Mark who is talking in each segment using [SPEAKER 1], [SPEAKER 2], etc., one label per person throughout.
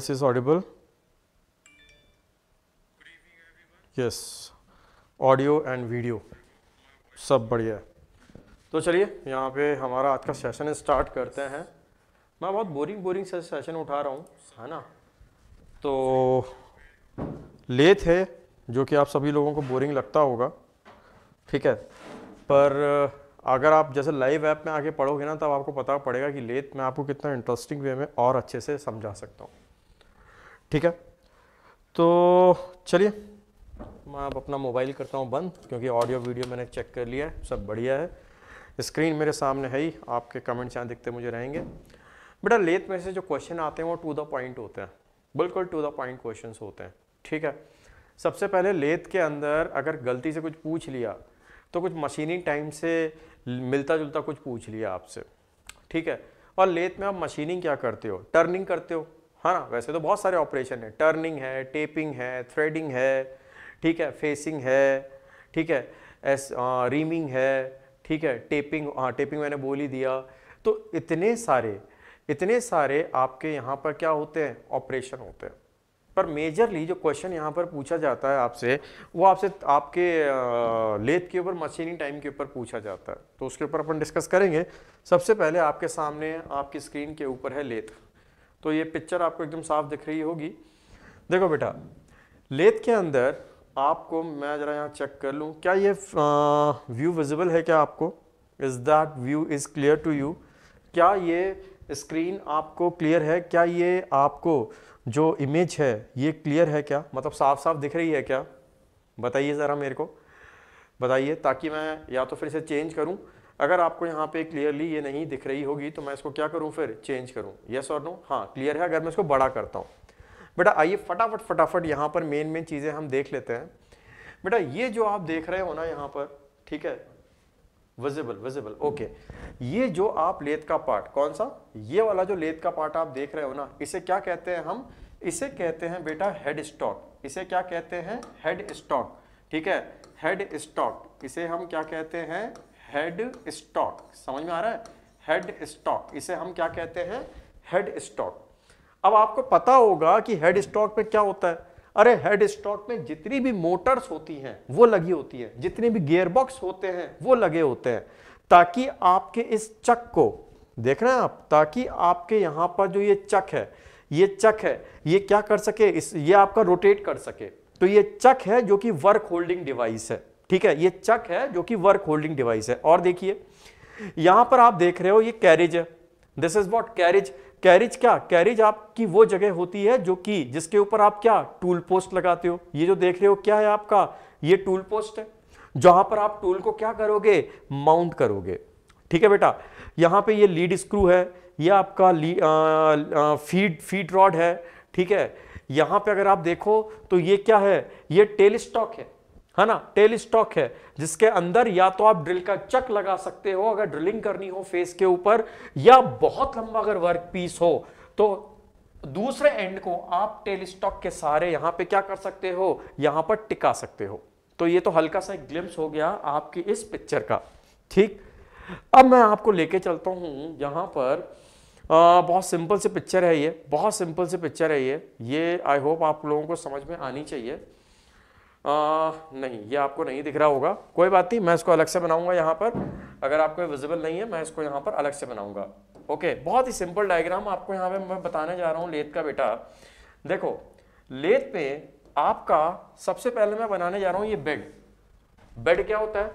[SPEAKER 1] voice is audible? Yes, audio and video. सब बढ़िया है तो चलिए यहाँ पे हमारा आज का सेशन स्टार्ट करते हैं मैं बहुत बोरिंग बोरिंग से सेशन उठा रहा हूँ है ना तो लेथ है जो कि आप सभी लोगों को बोरिंग लगता होगा ठीक है पर अगर आप जैसे लाइव ऐप में आके पढ़ोगे ना तब आपको पता पड़ेगा कि लेथ मैं आपको कितना इंटरेस्टिंग वे में और अच्छे से समझा सकता हूँ ठीक है तो चलिए मैं अब अपना मोबाइल करता हूँ बंद क्योंकि ऑडियो वीडियो मैंने चेक कर लिया है सब बढ़िया है स्क्रीन मेरे सामने है ही आपके कमेंट्स यहाँ दिखते मुझे रहेंगे बेटा लेथ में से जो क्वेश्चन आते हैं वो टू द पॉइंट होते हैं बिल्कुल टू द पॉइंट क्वेश्चन होते हैं ठीक है सबसे पहले लेथ के अंदर अगर गलती से कुछ पूछ लिया तो कुछ मशीनी टाइम से मिलता जुलता कुछ पूछ लिया आपसे ठीक है और लेथ में आप मशीनिंग क्या करते हो टर्निंग करते हो है हाँ ना वैसे तो बहुत सारे ऑपरेशन है टर्निंग है टेपिंग है थ्रेडिंग है ठीक है फेसिंग है ठीक है एस आ, रीमिंग है ठीक है टेपिंग हाँ टेपिंग मैंने बोल ही दिया तो इतने सारे इतने सारे आपके यहाँ पर क्या होते हैं ऑपरेशन होते हैं पर मेजरली जो क्वेश्चन यहाँ पर पूछा जाता है आपसे वो आपसे आपके लेथ के ऊपर मशीनिंग टाइम के ऊपर पूछा जाता है तो उसके ऊपर अपन डिस्कस करेंगे सबसे पहले आपके सामने आपकी स्क्रीन के ऊपर है लेथ तो ये पिक्चर आपको एकदम साफ दिख रही होगी देखो बेटा लेथ के अंदर आपको मैं ज़रा यहाँ चेक कर लूँ क्या ये व्यू विजिबल है क्या आपको is that view is clear to you क्या ये स्क्रीन आपको क्लियर है क्या ये आपको जो इमेज है ये क्लियर है क्या मतलब साफ साफ दिख रही है क्या बताइए ज़रा मेरे को बताइए ताकि मैं या तो फिर इसे चेंज करूँ अगर आपको यहाँ पे क्लियरली ये नहीं दिख रही होगी तो मैं इसको क्या करूँ फिर चेंज करूँ येस और नो हाँ क्लियर है अगर मैं इसको बड़ा करता हूँ बेटा आइए फटाफट फटाफट यहाँ पर मेन मेन चीज़ें हम देख लेते हैं बेटा ये जो आप देख रहे हो ना यहाँ पर ठीक है विजिबल विजिबल ओके ये जो आप लेत का पार्ट कौन सा ये वाला जो लेत का पार्ट आप देख रहे हो ना इसे क्या कहते हैं हम इसे कहते हैं बेटा हेड स्टॉक इसे क्या कहते हैं हेड स्टॉक ठीक है हेड स्टॉक इसे हम क्या कहते हैं हेड स्टॉक समझ में आ रहा है हेड स्टॉक इसे हम क्या कहते हैं हेड स्टॉक अब आपको पता होगा कि हेड स्टॉक में क्या होता है अरे हेड स्टॉक में जितनी भी मोटर्स होती हैं वो लगी होती है जितने भी गियरबॉक्स होते हैं वो लगे होते हैं ताकि आपके इस चक को देख रहे हैं आप ताकि आपके यहाँ पर जो ये चक है ये चक है ये क्या कर सके इस ये आपका रोटेट कर सके तो ये चक है जो कि वर्क होल्डिंग डिवाइस है ठीक है ये चक है जो कि वर्क होल्डिंग डिवाइस है और देखिए यहां पर आप देख रहे हो ये कैरेज है this is what carriage carriage क्या कैरेज आपकी वो जगह होती है जो कि जिसके ऊपर आप क्या टूल पोस्ट लगाते हो ये जो देख रहे हो क्या है आपका ये टूल पोस्ट है जहां पर आप टूल को क्या करोगे माउंट करोगे ठीक है बेटा यहां पे ये लीड स्क्रू है ये आपका ली, आ, आ, फीड फीड रॉड है ठीक है यहां पे अगर आप देखो तो ये क्या है ये टेल स्टॉक है है ना टेल स्टॉक है जिसके अंदर या तो आप ड्रिल का चक लगा सकते हो अगर ड्रिलिंग करनी हो फेस के ऊपर या बहुत लंबा अगर वर्क पीस हो तो दूसरे एंड को आप टेल स्टॉक के सहारे यहां पे क्या कर सकते हो यहां पर टिका सकते हो तो ये तो हल्का सा एक ग्लिम्स हो गया आपकी इस पिक्चर का ठीक अब मैं आपको लेके चलता हूं यहां पर आ, बहुत सिंपल सी पिक्चर है ये बहुत सिंपल सी पिक्चर है ये ये आई होप आप लोगों को समझ में आनी चाहिए आ, नहीं ये आपको नहीं दिख रहा होगा कोई बात नहीं मैं इसको अलग से बनाऊंगा यहाँ पर अगर आपको विजिबल नहीं है मैं इसको यहाँ पर अलग से बनाऊंगा ओके बहुत ही सिंपल डायग्राम आपको यहाँ पे मैं बताने जा रहा हूँ लेथ का बेटा देखो लेथ पे आपका सबसे पहले मैं बनाने जा रहा हूँ ये बेड बेड क्या होता है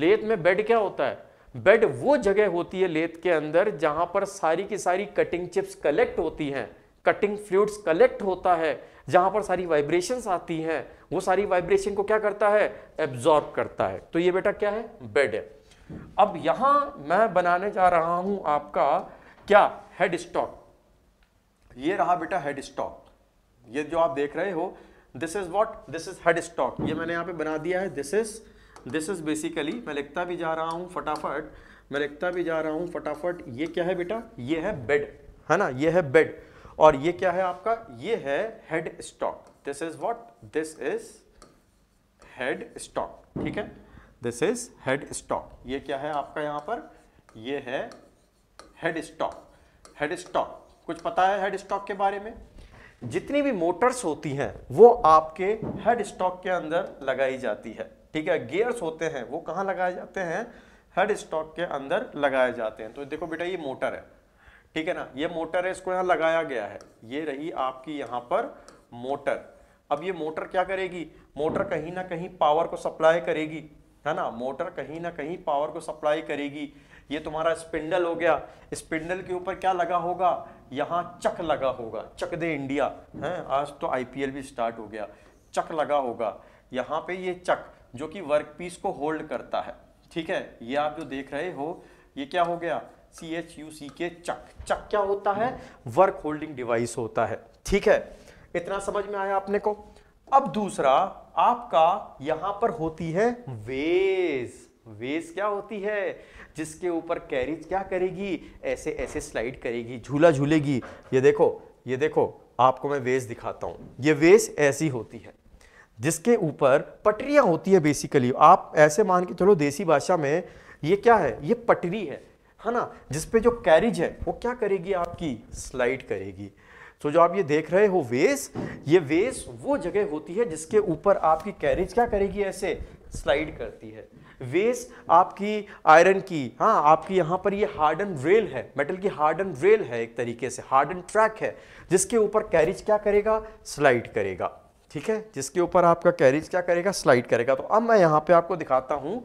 [SPEAKER 1] लेथ में बेड क्या होता है बेड वो जगह होती है लेथ के अंदर जहां पर सारी की सारी कटिंग चिप्स कलेक्ट होती हैं कटिंग फ्लूड्स कलेक्ट होता है जहां पर सारी वाइब्रेशन आती हैं वो सारी वाइब्रेशन को क्या करता है एब्जॉर्ब करता है तो ये बेटा क्या है बेड है अब यहां मैं बनाने जा रहा हूं आपका क्या हेड स्टॉक ये रहा बेटा हेड स्टॉक ये जो आप देख रहे हो this is what this is head stock ये मैंने यहाँ पे बना दिया है this is this is basically मैं लिखता भी जा रहा हूँ फटाफट मैं लिखता भी जा रहा हूँ फटाफट ये क्या है बेटा ये है बेड है ना ये है बेड और ये क्या है आपका ये है head stock this is what this is head stock ठीक है दिस इज हेड स्टॉक ये क्या है आपका यहां पर ये है हेड स्टॉक हेड स्टॉक कुछ पता है हेड स्टॉक के बारे में जितनी भी मोटर्स होती हैं वो आपके हेड स्टॉक के अंदर लगाई जाती है ठीक है गियर्स होते हैं वो कहाँ लगाए जाते हैं हेड स्टॉक के अंदर लगाए जाते हैं तो देखो बेटा ये मोटर है ठीक है ना ये मोटर है इसको यहाँ लगाया गया है ये रही आपकी यहाँ पर मोटर अब ये मोटर क्या करेगी मोटर कहीं ना कहीं पावर को सप्लाई करेगी है ना मोटर कहीं ना कहीं पावर को सप्लाई करेगी ये तुम्हारा स्पिंडल हो गया स्पिंडल के ऊपर क्या लगा होगा यहाँ चक लगा होगा चक दे इंडिया है आज तो आईपीएल भी स्टार्ट हो गया चक लगा होगा यहाँ पे ये चक जो कि वर्क पीस को होल्ड करता है ठीक है ये आप जो देख रहे हो ये क्या हो गया सी एच यू सी के चक चक क्या होता है हम्म। वर्क होल्डिंग डिवाइस होता है ठीक है इतना समझ में आया आपने को अब दूसरा आपका यहां पर होती है वेज वेज क्या होती है जिसके ऊपर कैरिज क्या करेगी ऐसे ऐसे स्लाइड करेगी झूला झूलेगी ये देखो ये देखो आपको मैं वेज दिखाता हूं ये वेज ऐसी होती है जिसके ऊपर पटरियां होती है बेसिकली आप ऐसे मान के चलो देसी भाषा में ये क्या है ये पटरी है है ना जिस पे जो कैरिज है वो क्या करेगी आपकी स्लाइड करेगी तो जो आप ये देख रहे हो वेस ये वेस वो जगह होती है जिसके ऊपर आपकी कैरिज क्या करेगी ऐसे स्लाइड करती है वेस आपकी आयरन की हाँ आपकी यहाँ पर ये हार्डन रेल है मेटल की हार्डन रेल है एक तरीके से हार्डन ट्रैक है जिसके ऊपर कैरिज क्या करेगा स्लाइड करेगा ठीक है जिसके ऊपर आपका कैरिज क्या करेगा स्लाइड करेगा तो अब मैं यहाँ पे आपको दिखाता हूँ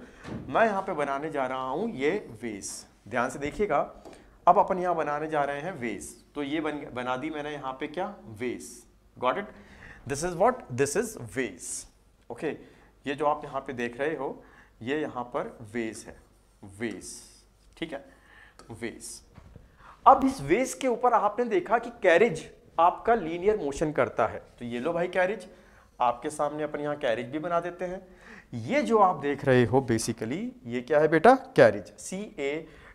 [SPEAKER 1] मैं यहाँ पे बनाने जा रहा हूँ ये वेस ध्यान से देखिएगा अब अपन यहां बनाने जा रहे हैं वेस तो ये बन बना दी मैंने यहां पे क्या ways got it this is what this is ways okay ये जो आप यहां पे देख रहे हो ये यहां पर वेस है वेस ठीक है वेस अब इस वेस के ऊपर आपने देखा कि कैरिज आपका लीनियर मोशन करता है तो ये लो भाई कैरेज आपके सामने अपन यहां कैरिज भी बना देते हैं ये जो आप देख रहे हो बेसिकली ये क्या है बेटा carriage C A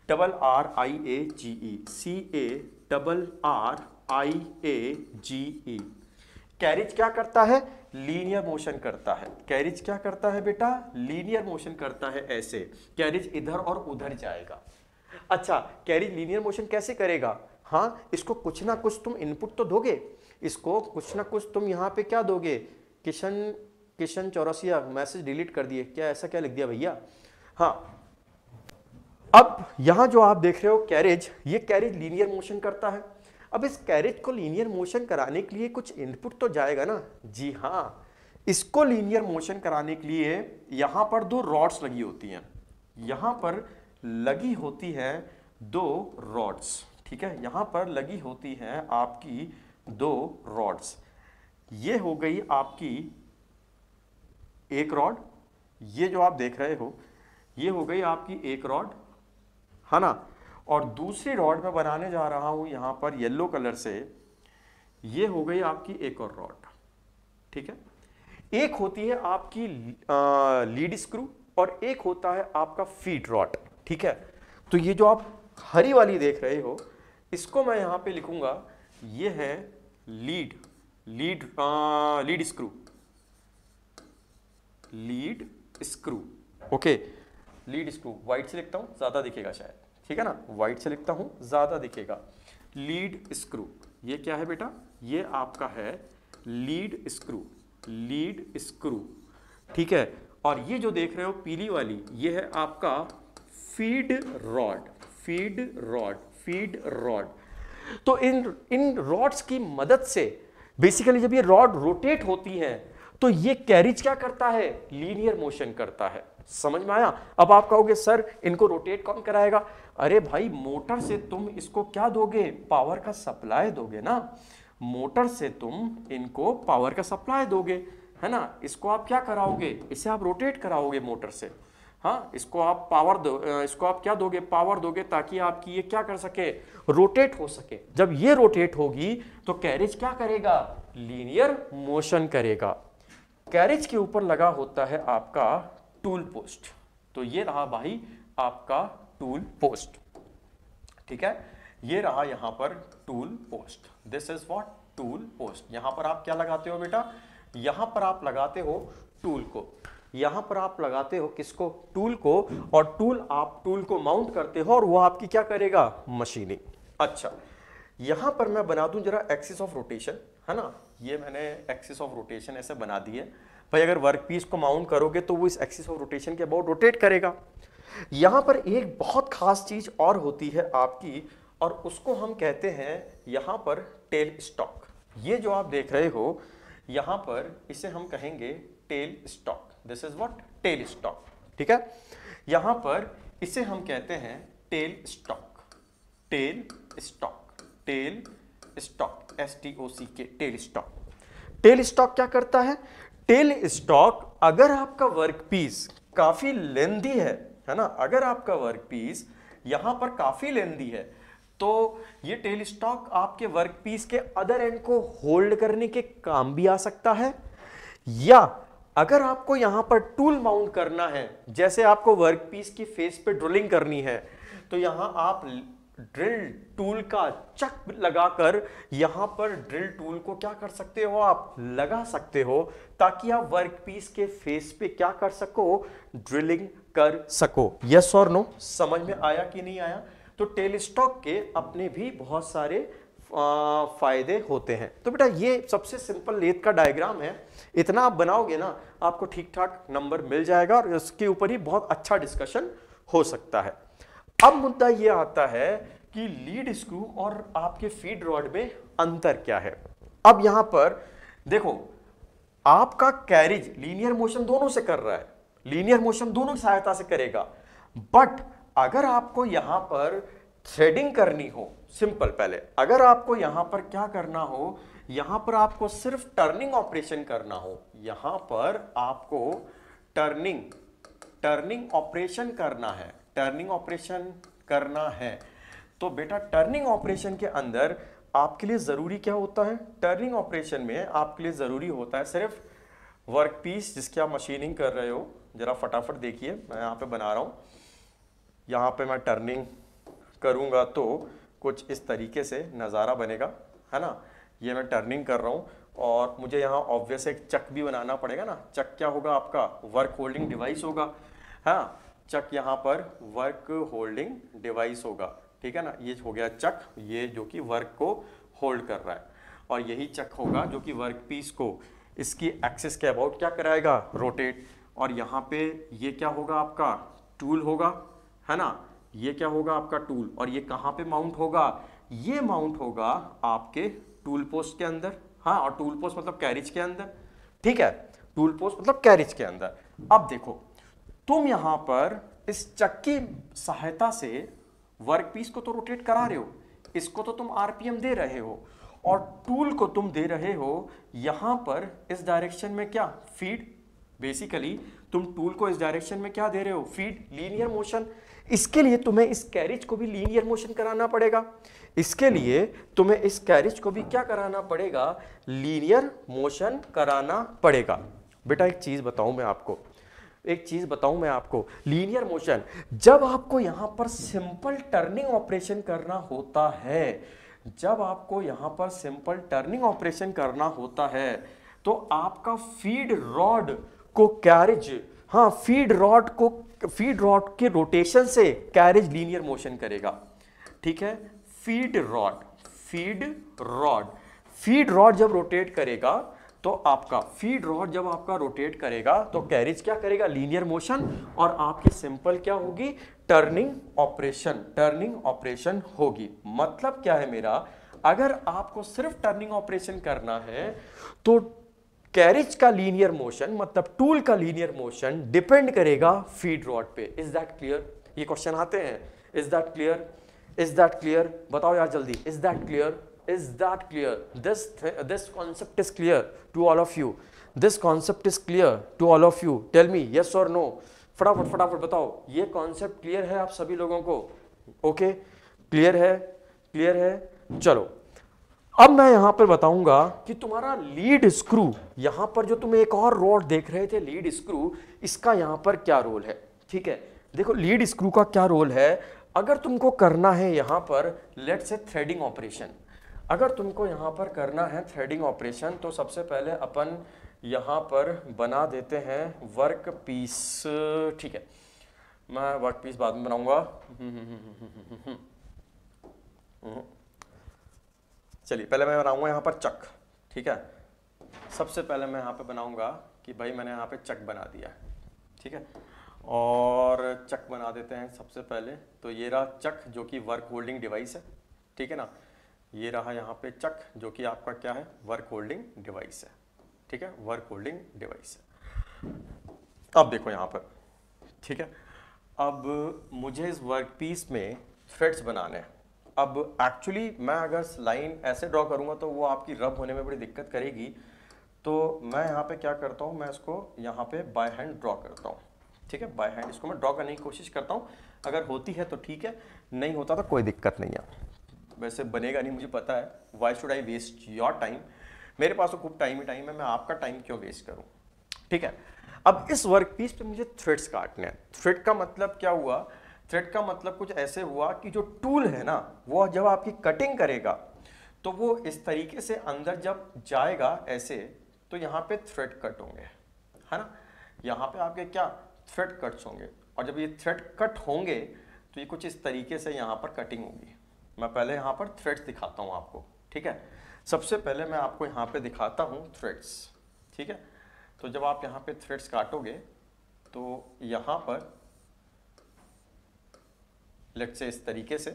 [SPEAKER 1] double R I A G E C A double R I A G E carriage क्या करता है लीनियर मोशन करता है कैरिज क्या करता है बेटा लीनियर मोशन करता है ऐसे कैरिज इधर और उधर जाएगा अच्छा कैरिज लीनियर मोशन कैसे करेगा हाँ इसको कुछ ना कुछ तुम इनपुट तो दोगे इसको कुछ ना कुछ तुम यहाँ पे क्या दोगे किशन किशन चौरसिया मैसेज डिलीट कर दिए क्या ऐसा क्या लिख दिया भैया हाँ अब यहाँ जो आप देख रहे हो कैरेज ये कैरेज लीनियर मोशन करता है अब इस कैरेज को लीनियर मोशन कराने के लिए कुछ इनपुट तो जाएगा ना जी हाँ इसको लीनियर मोशन कराने के लिए यहाँ पर दो रॉड्स लगी होती हैं यहाँ पर लगी होती है दो रॉड्स ठीक है यहाँ पर लगी होती हैं आपकी दो रॉड्स ये हो गई आपकी एक रॉड ये जो आप देख रहे हो ये हो गई आपकी एक रॉड है हाँ ना और दूसरी रॉड में बनाने जा रहा हूं यहां पर येलो कलर से ये हो गई आपकी एक और रॉड ठीक है एक होती है आपकी लीड स्क्रू और एक होता है आपका फीड रॉड ठीक है तो ये जो आप हरी वाली देख रहे हो इसको मैं यहां पे लिखूंगा ये है lead lead lead screw lead screw okay okay. Lead screw white से लिखता हूँ ज़्यादा दिखेगा शायद ठीक है ना वाइट से लिखता हूँ ज़्यादा दिखेगा लीड स्क्रू ये क्या है बेटा ये आपका है लीड स्क्रू लीड स्क्रू ठीक है और ये जो देख रहे हो पीली वाली ये है आपका feed rod feed rod feed rod तो इन इन रॉड्स की मदद से बेसिकली जब ये रॉड रोटेट होती है तो ये कैरिज क्या करता है लीनियर मोशन करता है समझ में आया अब आप कहोगे सर इनको रोटेट कौन कराएगा अरे भाई मोटर से तुम इसको क्या दोगे पावर का सप्लाई दोगे ना मोटर से तुम इनको पावर का सप्लाई दोगे है ना इसको आप क्या कराओगे इसे आप रोटेट कराओगे मोटर से हाँ इसको आप पावर दो इसको आप क्या दोगे पावर दोगे ताकि आपकी ये क्या कर सके रोटेट हो सके जब ये रोटेट होगी तो कैरेज क्या करेगा लीनियर मोशन करेगा कैरेज के ऊपर लगा होता है आपका टूल पोस्ट तो ये रहा भाई आपका टूल पोस्ट ठीक है ये रहा यहां पर tool post this is what tool post यहां पर आप क्या लगाते हो बेटा यहां पर आप लगाते हो टूल को यहां पर आप लगाते हो किसको टूल को और टूल आप टूल को माउंट करते हो और वो आपकी क्या करेगा मशीनिंग अच्छा यहां पर मैं बना दूं जरा एक्सिस ऑफ रोटेशन है ना ये मैंने एक्सिस ऑफ रोटेशन ऐसे बना दी है भाई अगर वर्क पीस को माउंट करोगे तो वो इस एक्सिस ऑफ रोटेशन के अबाउट रोटेट करेगा यहाँ पर एक बहुत खास चीज़ और होती है आपकी और उसको हम कहते हैं यहाँ पर टेल स्टॉक ये जो आप देख रहे हो यहां पर इसे हम कहेंगे tail stock this is what tail stock ठीक है यहां पर इसे हम कहते हैं tail stock tail stock tail stock S T O C K tail stock tail stock क्या करता है टेल स्टॉक अगर आपका वर्क पीस काफी लेंदी है है ना अगर आपका वर्क पीस यहां पर काफी लेंदी है तो ये टेल स्टॉक आपके वर्क पीस के अदर एंड को होल्ड करने के काम भी आ सकता है या अगर आपको यहां पर टूल माउंट करना है जैसे आपको वर्क पीस की फेस पे ड्रिलिंग करनी है तो यहां आप ड्रिल टूल का चक लगाकर यहाँ पर ड्रिल टूल को क्या कर सकते हो आप लगा सकते हो ताकि आप वर्क पीस के फेस पे क्या कर सको ड्रिलिंग कर सको यस और नो समझ में आया कि नहीं आया तो टेल स्टॉक के अपने भी बहुत सारे फायदे होते हैं तो बेटा ये सबसे सिंपल लेथ का डायग्राम है इतना आप बनाओगे ना आपको ठीक ठाक नंबर मिल जाएगा और इसके ऊपर ही बहुत अच्छा डिस्कशन हो सकता है अब मुद्दा यह आता है कि लीड स्क्रू और आपके फीड रॉड में अंतर क्या है अब यहां पर देखो आपका कैरिज लीनियर मोशन दोनों से कर रहा है लीनियर मोशन दोनों की सहायता से करेगा बट अगर आपको यहां पर थ्रेडिंग करनी हो सिंपल पहले अगर आपको यहां पर क्या करना हो यहां पर आपको सिर्फ टर्निंग ऑपरेशन करना हो यहां पर आपको टर्निंग टर्निंग ऑपरेशन करना है टर्निंग ऑपरेशन करना है तो बेटा टर्निंग ऑपरेशन के अंदर आपके लिए ज़रूरी क्या होता है टर्निंग ऑपरेशन में आपके लिए ज़रूरी होता है सिर्फ वर्क पीस जिसकी आप मशीनिंग कर रहे हो ज़रा फटाफट देखिए मैं यहाँ पे बना रहा हूँ यहाँ पे मैं टर्निंग करूँगा तो कुछ इस तरीके से नज़ारा बनेगा है ना ये मैं टर्निंग कर रहा हूँ और मुझे यहाँ ऑब्वियस एक चक भी बनाना पड़ेगा ना चक क्या होगा आपका वर्क होल्डिंग डिवाइस होगा हाँ चक यहाँ पर वर्क होल्डिंग डिवाइस होगा ठीक है ना ये हो गया चक ये जो कि वर्क को होल्ड कर रहा है और यही चक होगा जो कि वर्क पीस को इसकी एक्सेस के अबाउट क्या कराएगा रोटेट और यहाँ पे ये क्या होगा आपका टूल होगा है ना ये क्या होगा आपका टूल और ये कहाँ पे माउंट होगा ये माउंट होगा आपके टूल पोस्ट के अंदर हाँ और टूल पोस्ट मतलब कैरिज के अंदर ठीक है टूल पोस्ट मतलब कैरिज के अंदर अब देखो तुम यहां पर इस चक्की सहायता से वर्क पीस को तो रोटेट करा रहे हो इसको तो तुम आरपीएम दे रहे हो और टूल को तुम दे रहे हो यहां पर इस डायरेक्शन में क्या फीड बेसिकली तुम टूल को इस डायरेक्शन में क्या दे रहे हो फीड लीनियर मोशन इसके लिए तुम्हें इस कैरिज को भी लीनियर मोशन कराना पड़ेगा इसके लिए तुम्हें इस कैरिज को भी क्या कराना पड़ेगा लीनियर मोशन कराना पड़ेगा बेटा एक चीज़ बताऊं मैं आपको एक चीज़ बताऊं मैं आपको लीनियर मोशन जब आपको यहां पर सिंपल टर्निंग ऑपरेशन करना होता है जब आपको यहां पर सिंपल टर्निंग ऑपरेशन करना होता है तो आपका फीड रॉड को कैरेज हाँ फीड रॉड को फीड रॉड के रोटेशन से कैरेज लीनियर मोशन करेगा ठीक है feed rod feed rod feed rod जब रोटेट करेगा तो आपका फीड रॉड जब आपका रोटेट करेगा तो कैरिज क्या करेगा लीनियर मोशन और आपकी सिंपल क्या होगी टर्निंग ऑपरेशन टर्निंग ऑपरेशन होगी मतलब क्या है मेरा अगर आपको सिर्फ टर्निंग ऑपरेशन करना है तो कैरिज का लीनियर मोशन मतलब टूल का लीनियर मोशन डिपेंड करेगा फीड रॉड पे इज दैट क्लियर ये क्वेश्चन आते हैं is that clear is that clear बताओ यार जल्दी is that clear is that clear? This, th this concept is clear to all of you. This concept is clear to all of you. Tell me yes or no. फटाफट फटाफट बताओ ये concept clear है आप सभी लोगों को okay clear है क्लियर है चलो अब मैं यहां पर बताऊंगा कि तुम्हारा लीड स्क्रू यहां पर जो तुम एक और रोड देख रहे थे लीड स्क्रू इसका यहां पर क्या रोल है ठीक है देखो लीड स्क्रू का क्या रोल है अगर तुमको करना है यहां पर लेट्स ए थ्रेडिंग ऑपरेशन अगर तुमको यहाँ पर करना है थ्रेडिंग ऑपरेशन तो सबसे पहले अपन यहाँ पर बना देते हैं वर्क पीस ठीक है मैं वर्क पीस बाद में बनाऊंगा चलिए पहले मैं बनाऊंगा यहाँ पर चक ठीक है सबसे पहले मैं यहाँ पर बनाऊंगा कि भाई मैंने यहाँ पे चक बना दिया ठीक है और चक बना देते हैं सबसे पहले तो ये रहा चक जो कि वर्क होल्डिंग डिवाइस है ठीक है ना ये रहा यहाँ पे चक जो कि आपका क्या है वर्क होल्डिंग डिवाइस है ठीक है वर्क होल्डिंग डिवाइस है अब देखो यहाँ पर ठीक है अब मुझे इस वर्क पीस में थ्रेड्स बनाने हैं अब एक्चुअली मैं अगर लाइन ऐसे ड्रॉ करूँगा तो वो आपकी रब होने में बड़ी दिक्कत करेगी तो मैं यहाँ पे क्या करता हूँ मैं इसको यहाँ पे बाय हैंड ड्रॉ करता हूँ ठीक है बाय हैंड इसको मैं ड्रॉ करने की कोशिश करता हूँ अगर होती है तो ठीक है नहीं होता तो कोई दिक्कत नहीं है वैसे बनेगा नहीं मुझे पता है why should I waste your time मेरे पास तो खूब टाइम ही टाइम है मैं आपका टाइम क्यों वेस्ट करूँ ठीक है अब इस वर्क पीस पे मुझे थ्रेड्स काटने हैं थ्रेड का मतलब क्या हुआ थ्रेड का मतलब कुछ ऐसे हुआ कि जो टूल है ना वो जब आपकी कटिंग करेगा तो वो इस तरीके से अंदर जब जाएगा ऐसे तो यहाँ पे थ्रेड कट होंगे है ना यहाँ पे आपके क्या थ्रेड कट्स होंगे और जब ये थ्रेड कट होंगे तो ये कुछ इस तरीके से यहाँ पर कटिंग होगी मैं पहले यहाँ पर थ्रेड्स दिखाता हूँ आपको ठीक है सबसे पहले मैं आपको यहाँ पे दिखाता हूँ थ्रेड्स ठीक है तो जब आप यहाँ पे थ्रेड्स काटोगे तो यहाँ पर लेट से इस तरीके से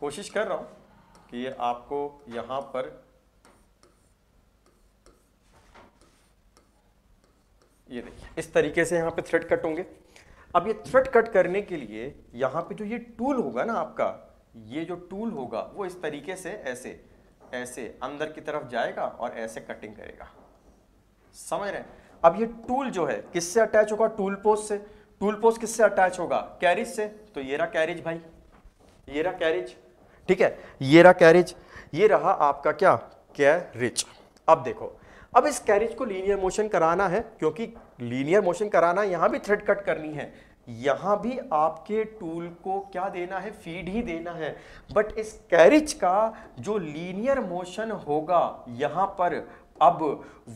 [SPEAKER 1] कोशिश कर रहा हूँ कि ये आपको यहाँ पर ये देखिए इस तरीके से यहाँ पे थ्रेड कट होंगे अब ये थ्रेड कट करने के लिए यहाँ पे जो ये टूल होगा ना आपका ये जो टूल होगा वो इस तरीके से ऐसे ऐसे अंदर की तरफ जाएगा और ऐसे कटिंग करेगा समझ रहे हैं अब ये टूल जो है किससे अटैच होगा टूल पोस्ट से टूल पोस्ट किससे अटैच होगा कैरिज से तो ये रहा कैरिज भाई ये रहा कैरिज ठीक है ये रहा कैरिज ये रहा आपका क्या कैरिज अब देखो अब इस कैरिज को लीनियर मोशन कराना है क्योंकि लीनियर मोशन कराना यहां भी थ्रेड कट करनी है यहां भी आपके टूल को क्या देना है फीड ही देना है बट इस कैरिज का जो लीनियर मोशन होगा यहां पर अब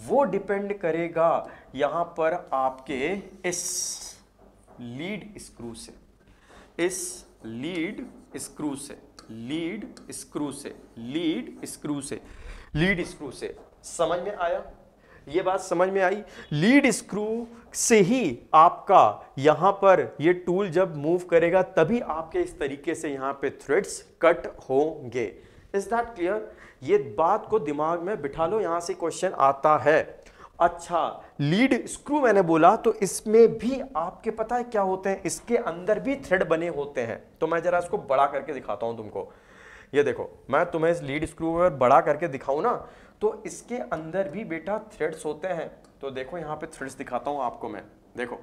[SPEAKER 1] वो डिपेंड करेगा यहां पर आपके इस लीड स्क्रू से इस लीड स्क्रू से लीड स्क्रू से लीड स्क्रू से लीड स्क्रू से समझ में आया ये बात समझ में आई लीड स्क्रू से ही आपका यहाँ पर ये टूल जब मूव करेगा तभी आपके इस तरीके से यहाँ पे थ्रेड्स कट होंगे इज दैट क्लियर ये बात को दिमाग में बिठा लो यहाँ से क्वेश्चन आता है अच्छा लीड स्क्रू मैंने बोला तो इसमें भी आपके पता है क्या होते हैं इसके अंदर भी थ्रेड बने होते हैं तो मैं जरा इसको बड़ा करके दिखाता हूँ तुमको ये देखो मैं तुम्हें इस लीड स्क्रू में बड़ा करके दिखाऊँ ना तो इसके अंदर भी बेटा थ्रेड्स होते हैं तो देखो यहाँ पे थ्रेड्स दिखाता हूँ आपको मैं देखो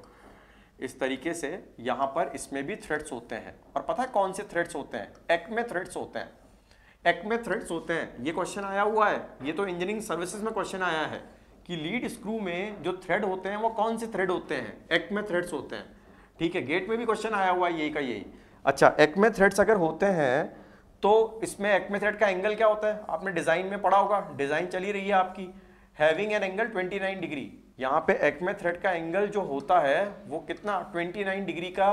[SPEAKER 1] इस तरीके से यहाँ पर इसमें भी थ्रेड्स होते हैं और पता है कौन से थ्रेड्स होते हैं एक में थ्रेड्स होते हैं एक में थ्रेड्स होते हैं ये क्वेश्चन आया हुआ है ये तो इंजीनियरिंग सर्विसेज में क्वेश्चन आया है कि लीड स्क्रू में जो थ्रेड होते हैं वो कौन से थ्रेड होते हैं एक में थ्रेड्स होते हैं ठीक है गेट में भी क्वेश्चन आया हुआ है यही का यही अच्छा एक में थ्रेड्स अगर होते हैं तो इसमें एक्मे थ्रेड का एंगल क्या होता है आपने डिजाइन में पढ़ा होगा डिजाइन चली रही है आपकी हैविंग एन एंगल 29 डिग्री यहाँ पे एक्मे थ्रेड का एंगल जो होता है वो कितना 29 डिग्री का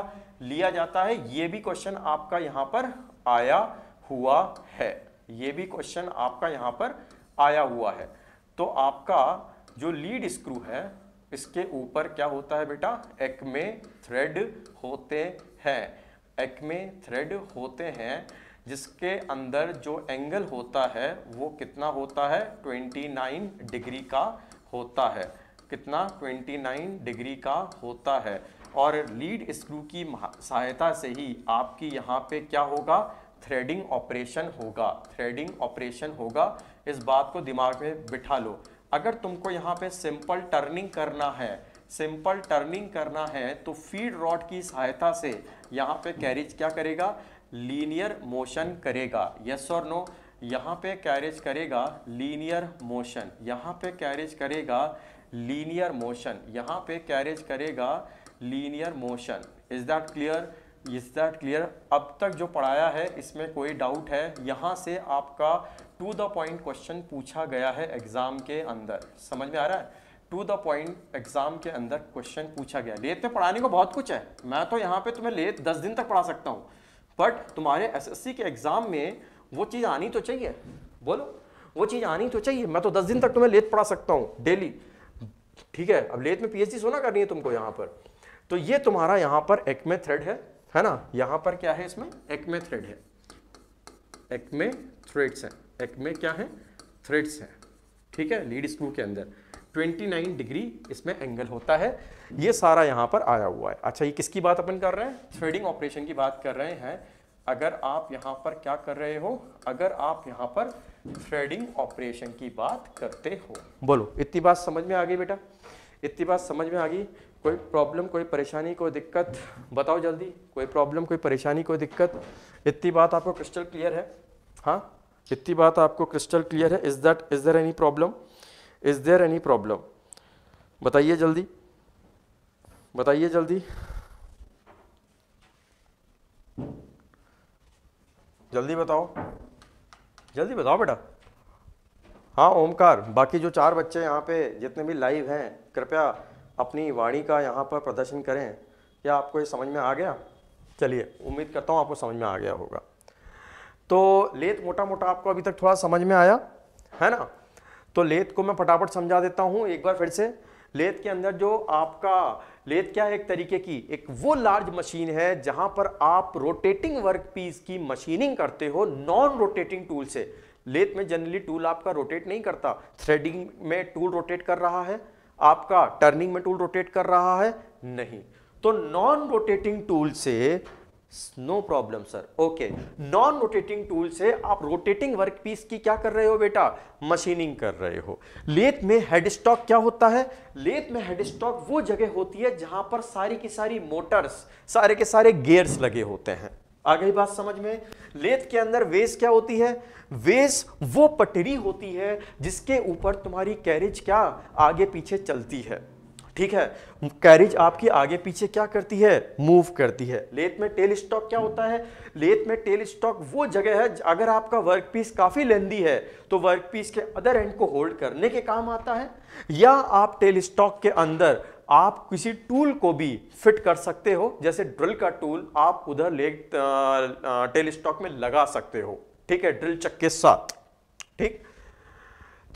[SPEAKER 1] लिया जाता है ये भी क्वेश्चन आपका यहाँ पर आया हुआ है ये भी क्वेश्चन आपका यहाँ पर आया हुआ है तो आपका जो लीड स्क्रू है इसके ऊपर क्या होता है बेटा एक्मे थ्रेड होते हैं एक्मे थ्रेड होते हैं जिसके अंदर जो एंगल होता है वो कितना होता है 29 डिग्री का होता है कितना 29 डिग्री का होता है और लीड स्क्रू की सहायता से ही आपकी यहाँ पे क्या होगा थ्रेडिंग ऑपरेशन होगा थ्रेडिंग ऑपरेशन होगा इस बात को दिमाग में बिठा लो अगर तुमको यहाँ पे सिंपल टर्निंग करना है सिंपल टर्निंग करना है तो फीड रॉड की सहायता से यहाँ पे कैरिज क्या करेगा लीनियर मोशन करेगा यस और नो यहाँ पे कैरेज करेगा लीनियर मोशन यहाँ पे कैरेज करेगा लीनियर मोशन यहाँ पे कैरेज करेगा linear motion is that clear is that clear अब तक जो पढ़ाया है इसमें कोई डाउट है यहाँ से आपका टू द पॉइंट क्वेश्चन पूछा गया है एग्ज़ाम के अंदर समझ में आ रहा है टू द पॉइंट एग्जाम के अंदर क्वेश्चन पूछा गया लेते में पढ़ाने को बहुत कुछ है मैं तो यहाँ पे तुम्हें लेट दस दिन तक पढ़ा सकता हूँ बट तुम्हारे एसएससी के एग्जाम में वो चीज़ आनी तो चाहिए बोलो वो चीज़ आनी तो चाहिए मैं तो दस दिन तक तुम्हें लेट पढ़ा सकता हूँ डेली ठीक है अब लेट में पीएचडी सोना करनी है तुमको यहाँ पर तो ये तुम्हारा यहाँ पर एक्मे थ्रेड है है ना यहाँ पर क्या है इसमें एक्मे थ्रेड है एक्मे थ्रेड्स है एक्मे क्या है थ्रेड्स है ठीक है लीड स्क्रू के अंदर 29 डिग्री इसमें एंगल होता है ये सारा यहाँ पर आया हुआ है अच्छा ये किसकी बात अपन कर रहे हैं थ्रेडिंग ऑपरेशन की बात कर रहे हैं अगर आप यहाँ पर क्या कर रहे हो अगर आप यहाँ पर थ्रेडिंग ऑपरेशन की बात करते हो बोलो इतनी बात समझ में आ गई बेटा इतनी बात समझ में आ गई कोई प्रॉब्लम कोई परेशानी कोई दिक्कत बताओ जल्दी कोई प्रॉब्लम कोई परेशानी कोई दिक्कत इतनी बात आपको क्रिस्टल क्लियर है हाँ इतनी बात आपको क्रिस्टल क्लियर है is that is there any problem is there any problem बताइए जल्दी बताइए जल्दी जल्दी बताओ जल्दी बताओ बेटा हाँ ओमकार बाकी जो चार बच्चे यहाँ पे जितने भी लाइव हैं कृपया अपनी वाणी का यहाँ पर प्रदर्शन करें क्या आपको ये समझ में आ गया चलिए उम्मीद करता हूँ आपको समझ में आ गया होगा तो लेत मोटा मोटा आपको अभी तक थोड़ा समझ में आया है ना तो लेथ को मैं फटाफट समझा देता हूँ एक बार फिर से लेथ के अंदर जो आपका लेथ क्या है एक तरीके की एक वो लार्ज मशीन है जहां पर आप रोटेटिंग वर्क पीस की मशीनिंग करते हो नॉन रोटेटिंग टूल से लेथ में जनरली टूल आपका रोटेट नहीं करता थ्रेडिंग में टूल रोटेट कर रहा है आपका टर्निंग में टूल रोटेट कर रहा है नहीं तो नॉन रोटेटिंग टूल से no problem sir okay non rotating tool से आप रोटेटिंग वर्क पीस की क्या कर रहे हो बेटा मशीनिंग कर रहे हो लेथ में हेड स्टॉक क्या होता है लेथ में हेड स्टॉक वो जगह होती है जहां पर सारी की सारी मोटर्स सारे के सारे गियर्स लगे होते हैं आ गई बात समझ में लेथ के अंदर वेस क्या होती है वेस वो पटरी होती है जिसके ऊपर तुम्हारी कैरेज क्या आगे पीछे चलती है ठीक है कैरिज आपकी आगे पीछे क्या करती है मूव करती है लेथ में टेल स्टॉक क्या होता है लेथ में टेल स्टॉक वो जगह है अगर आपका वर्क पीस काफ़ी लेंदी है तो वर्क पीस के अदर एंड को होल्ड करने के काम आता है या आप टेल स्टॉक के अंदर आप किसी टूल को भी फिट कर सकते हो जैसे ड्रिल का टूल आप उधर लेग टेल स्टॉक में लगा सकते हो ठीक है ड्रिल चक के साथ ठीक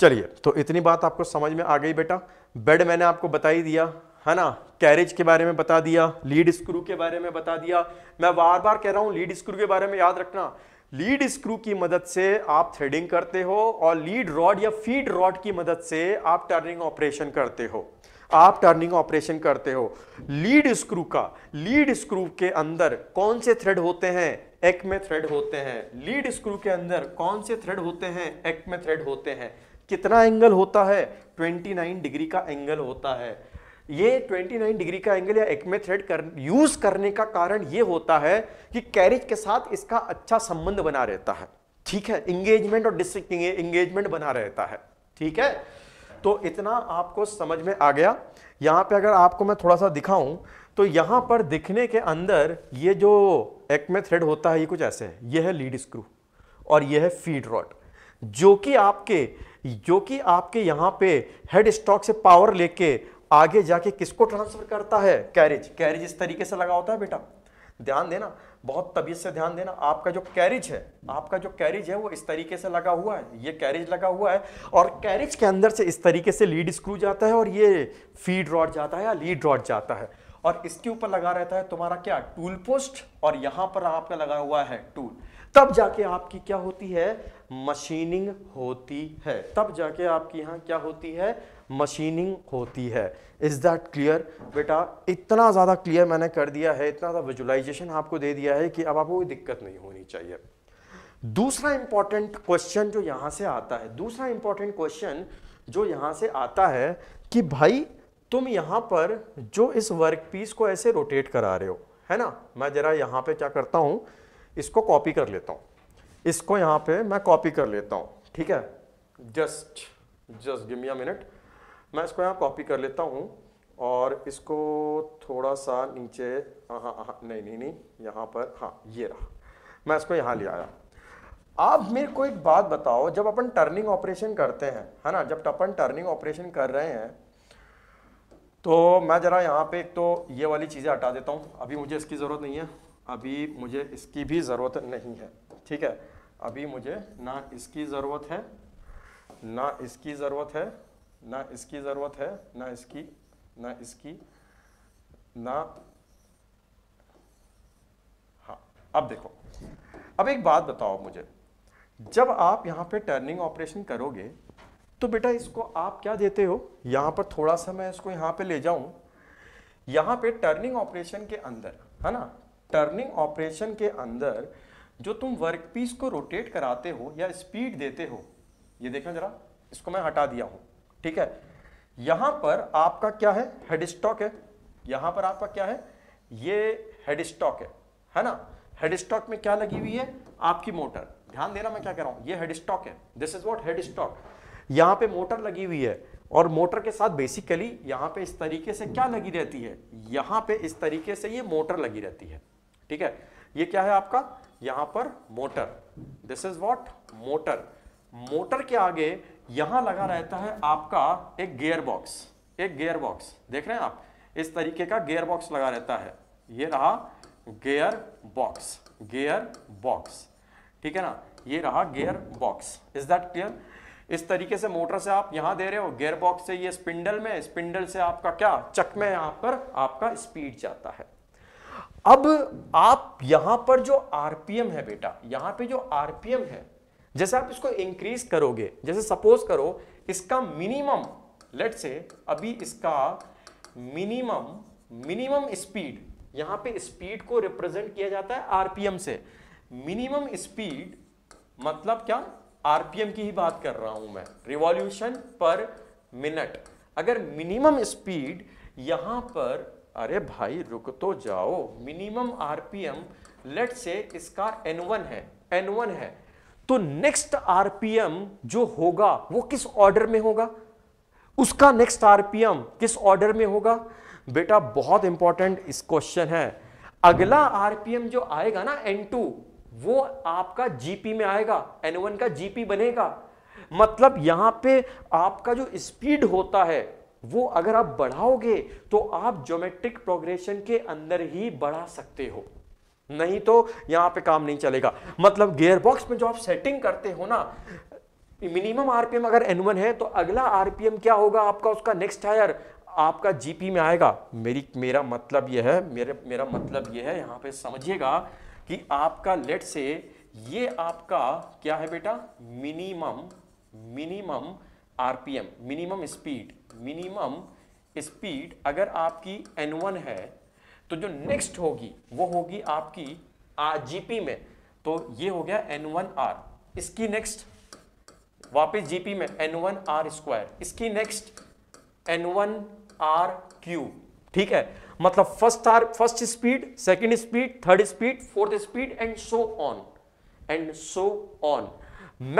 [SPEAKER 1] चलिए तो इतनी बात आपको समझ में आ गई बेटा बेड मैंने आपको बता ही दिया है ना कैरेज के बारे में बता दिया लीड स्क्रू के बारे में बता दिया मैं बार बार कह रहा हूं लीड स्क्रू के बारे में याद रखना लीड स्क्रू की मदद से आप थ्रेडिंग करते हो और लीड रॉड या फीड रॉड की मदद से आप टर्निंग ऑपरेशन करते हो आप टर्निंग ऑपरेशन करते हो लीड स्क्रू का लीड स्क्रू के अंदर कौन से थ्रेड होते हैं एक में थ्रेड होते हैं लीड स्क्रू के अंदर कौन से थ्रेड होते हैं एक में थ्रेड होते हैं कितना एंगल होता है 29 डिग्री का एंगल होता है ये 29 डिग्री का एंगल या एक्मे थ्रेड कर यूज करने का कारण ये होता है कि कैरिज के साथ इसका अच्छा संबंध बना रहता है ठीक है इंगेजमेंट और डिस इंगेजमेंट बना रहता है ठीक है तो इतना आपको समझ में आ गया यहां पे अगर आपको मैं थोड़ा सा दिखाऊं तो यहां पर दिखने के अंदर ये जो एक्मे थ्रेड होता है ये कुछ ऐसे है ये है लीड स्क्रू और ये है फीड रॉड जो कि आपके जो कि आपके यहाँ पे हेड स्टॉक से पावर लेके आगे जाके किसको ट्रांसफर करता है कैरेज कैरेज इस तरीके से लगा होता है बेटा ध्यान देना बहुत तबीयत से ध्यान देना आपका जो कैरिज है आपका जो कैरिज है वो इस तरीके से लगा हुआ है ये कैरिज लगा हुआ है और कैरिज के अंदर से इस तरीके से लीड स्क्रू जाता है और ये फीड रॉड जाता है या लीड रॉड जाता है और इसके ऊपर लगा रहता है तुम्हारा क्या टूल पोस्ट और यहां पर आपका लगा हुआ है टूल तब जाके आपकी क्या होती है मशीनिंग होती है तब जाके आपकी यहाँ क्या होती है मशीनिंग होती है इज़ दैट क्लियर बेटा इतना ज़्यादा क्लियर मैंने कर दिया है इतना ज़्यादा विजुलाइजेशन आपको दे दिया है कि अब आपको कोई दिक्कत नहीं होनी चाहिए दूसरा इंपॉर्टेंट क्वेश्चन जो यहाँ से आता है दूसरा इंपॉर्टेंट क्वेश्चन जो यहाँ से आता है कि भाई तुम यहाँ पर जो इस वर्क पीस को ऐसे रोटेट करा रहे हो है ना मैं ज़रा यहाँ पे क्या करता हूँ इसको कॉपी कर लेता हूँ इसको यहाँ पे मैं कॉपी कर लेता हूँ ठीक है just just give me a minute मैं इसको यहाँ कॉपी कर लेता हूँ और इसको थोड़ा सा नीचे हाँ हाँ, हाँ नहीं नहीं नहीं यहाँ पर हाँ ये रहा मैं इसको यहाँ ले आया आप मेरे को एक बात बताओ जब अपन टर्निंग ऑपरेशन करते हैं है ना जब अपन टर्निंग ऑपरेशन कर रहे हैं तो मैं ज़रा यहाँ पे एक तो ये वाली चीज़ें हटा देता हूँ अभी मुझे इसकी ज़रूरत नहीं है अभी मुझे इसकी भी ज़रूरत नहीं है ठीक है अभी मुझे ना इसकी ज़रूरत है ना इसकी ज़रूरत है ना इसकी ज़रूरत है ना इसकी ना इसकी ना हाँ अब देखो अब एक बात बताओ मुझे जब आप यहाँ पे टर्निंग ऑपरेशन करोगे तो बेटा इसको आप क्या देते हो यहाँ पर थोड़ा सा मैं इसको यहाँ पे ले जाऊँ यहाँ पे टर्निंग ऑपरेशन के अंदर है ना टर्निंग ऑपरेशन के अंदर जो तुम वर्कपीस को रोटेट कराते हो या स्पीड देते हो ये देखो जरा इसको मैं हटा दिया हूं ठीक है यहां पर आपका क्या है हेडस्टॉक है यहां पर आपका क्या है ये हेडस्टॉक है है ना हेडस्टॉक में क्या लगी हुई है आपकी मोटर ध्यान देना मैं क्या कह रहा हूं ये हेडस्टॉक है दिस इज वॉट हेडस्टॉक यहां पे मोटर लगी हुई है और मोटर के साथ बेसिकली यहां पे इस तरीके से क्या लगी रहती है यहां पे इस तरीके से ये मोटर लगी रहती है ठीक है ये क्या है आपका यहां पर motor this is what motor motor के आगे यहां लगा रहता है आपका एक गेयर बॉक्स एक गेयर बॉक्स देख रहे हैं आप इस तरीके का गेयर बॉक्स लगा रहता है ये रहा गेयर बॉक्स गेयर बॉक्स ठीक है ना ये रहा gear box is that clear इस तरीके से मोटर से आप यहां दे रहे हो गेयर बॉक्स से ये स्पिंडल में स्पिंडल से आपका क्या चक में यहां पर आपका स्पीड जाता है अब आप यहां पर जो आरपीएम है बेटा यहां पे जो आरपीएम है जैसे आप इसको इंक्रीज करोगे जैसे सपोज करो इसका मिनिमम लेट से अभी इसका मिनिमम मिनिमम स्पीड यहां पे स्पीड को रिप्रेजेंट किया जाता है आरपीएम से मिनिमम स्पीड मतलब क्या आरपीएम की ही बात कर रहा हूं मैं रिवॉल्यूशन पर मिनट अगर मिनिमम स्पीड यहां पर अरे भाई रुक तो जाओ मिनिमम आरपीएम लेट से इसका एन वन है एन वन है तो नेक्स्ट आरपीएम जो होगा वो किस ऑर्डर में होगा उसका नेक्स्ट आरपीएम किस ऑर्डर में होगा बेटा बहुत इंपॉर्टेंट इस क्वेश्चन है अगला आरपीएम जो आएगा ना एन टू वो आपका जीपी में आएगा एन वन का जीपी बनेगा मतलब यहां पे आपका जो स्पीड होता है वो अगर आप बढ़ाओगे तो आप ज्योमेट्रिक प्रोग्रेशन के अंदर ही बढ़ा सकते हो नहीं तो यहां पे काम नहीं चलेगा मतलब गियर बॉक्स में जो आप सेटिंग करते हो ना मिनिमम आरपीएम अगर वन है तो अगला आरपीएम क्या होगा आपका उसका नेक्स्ट हायर आपका जीपी में आएगा मेरी मेरा मतलब यह है मेरे मेरा मतलब यह है यहां पे समझिएगा कि आपका लेट से ये आपका क्या है बेटा minimum minimum RPM minimum speed minimum speed अगर आपकी एन वन है तो जो नेक्स्ट होगी वो होगी आपकी जीपी में तो ये हो गया एन वन आर इसकी नेक्स्ट वापस जीपी में एन वन आर स्क्वायर इसकी next N one R cube ठीक है मतलब first R first speed second speed third speed fourth speed and so on and so on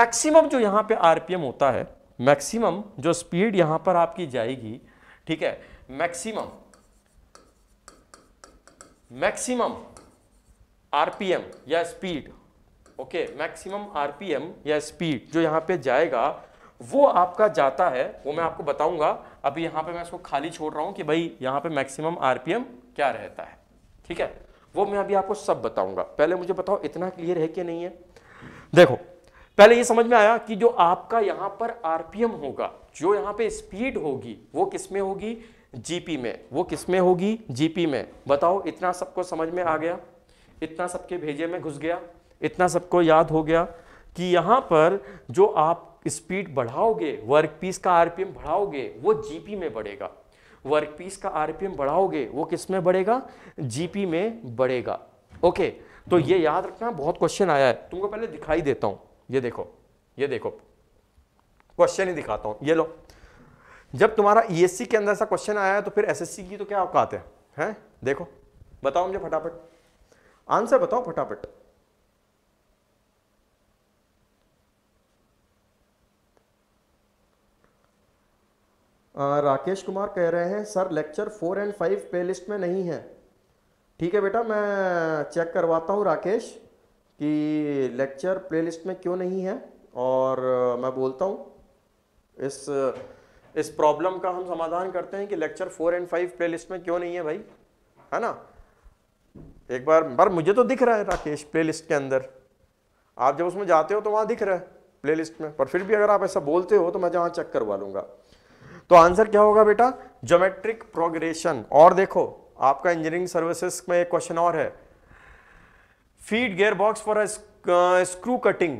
[SPEAKER 1] maximum जो यहां पे आरपीएम होता है मैक्सिमम जो स्पीड यहां पर आपकी जाएगी ठीक है मैक्सिमम मैक्सिमम आरपीएम या स्पीड ओके मैक्सिमम आरपीएम या स्पीड जो यहां पे जाएगा वो आपका जाता है वो मैं आपको बताऊंगा अभी यहां पे मैं इसको खाली छोड़ रहा हूं कि भाई यहां पे मैक्सिमम आरपीएम क्या रहता है ठीक है वो मैं अभी आपको सब बताऊंगा पहले मुझे बताओ इतना क्लियर है कि नहीं है देखो पहले ये समझ में आया कि जो आपका यहां पर आरपीएम होगा जो यहाँ पे स्पीड होगी वो किसमें होगी जीपी में वो किसमें होगी जीपी में बताओ इतना सबको समझ में आ गया इतना सबके भेजे में घुस गया इतना सबको याद हो गया कि यहां पर जो आप स्पीड बढ़ाओगे वर्क पीस का आरपीएम बढ़ाओगे वो जीपी में बढ़ेगा वर्क पीस का आरपीएम बढ़ाओगे वो किस में बढ़ेगा जीपी में बढ़ेगा ओके तो ये याद रखना बहुत क्वेश्चन आया है तुमको पहले दिखाई देता हूँ ये देखो ये देखो क्वेश्चन ही दिखाता हूं ये लो जब तुम्हारा ईएससी e के अंदर सा क्वेश्चन आया है तो फिर एसएससी की तो क्या औकात है हैं देखो बताओ मुझे फटाफट आंसर बताओ फटाफट राकेश कुमार कह रहे हैं sir lecture four and five list में नहीं है ठीक है बेटा मैं चेक करवाता हूं राकेश कि लेक्चर प्लेलिस्ट में क्यों नहीं है और मैं बोलता हूँ इस इस प्रॉब्लम का हम समाधान करते हैं कि lecture four and five playlist में क्यों नहीं है भाई है ना एक बार बार मुझे तो दिख रहा है राकेश प्लेलिस्ट के अंदर आप जब उसमें जाते हो तो वहाँ दिख रहा है प्लेलिस्ट में पर फिर भी अगर आप ऐसा बोलते हो तो मैं जहाँ चेक करवा लूँगा तो आंसर क्या होगा बेटा ज्योमेट्रिक प्रोग्रेशन और देखो आपका इंजीनियरिंग सर्विसेज में एक क्वेश्चन और है feed gear box for screw cutting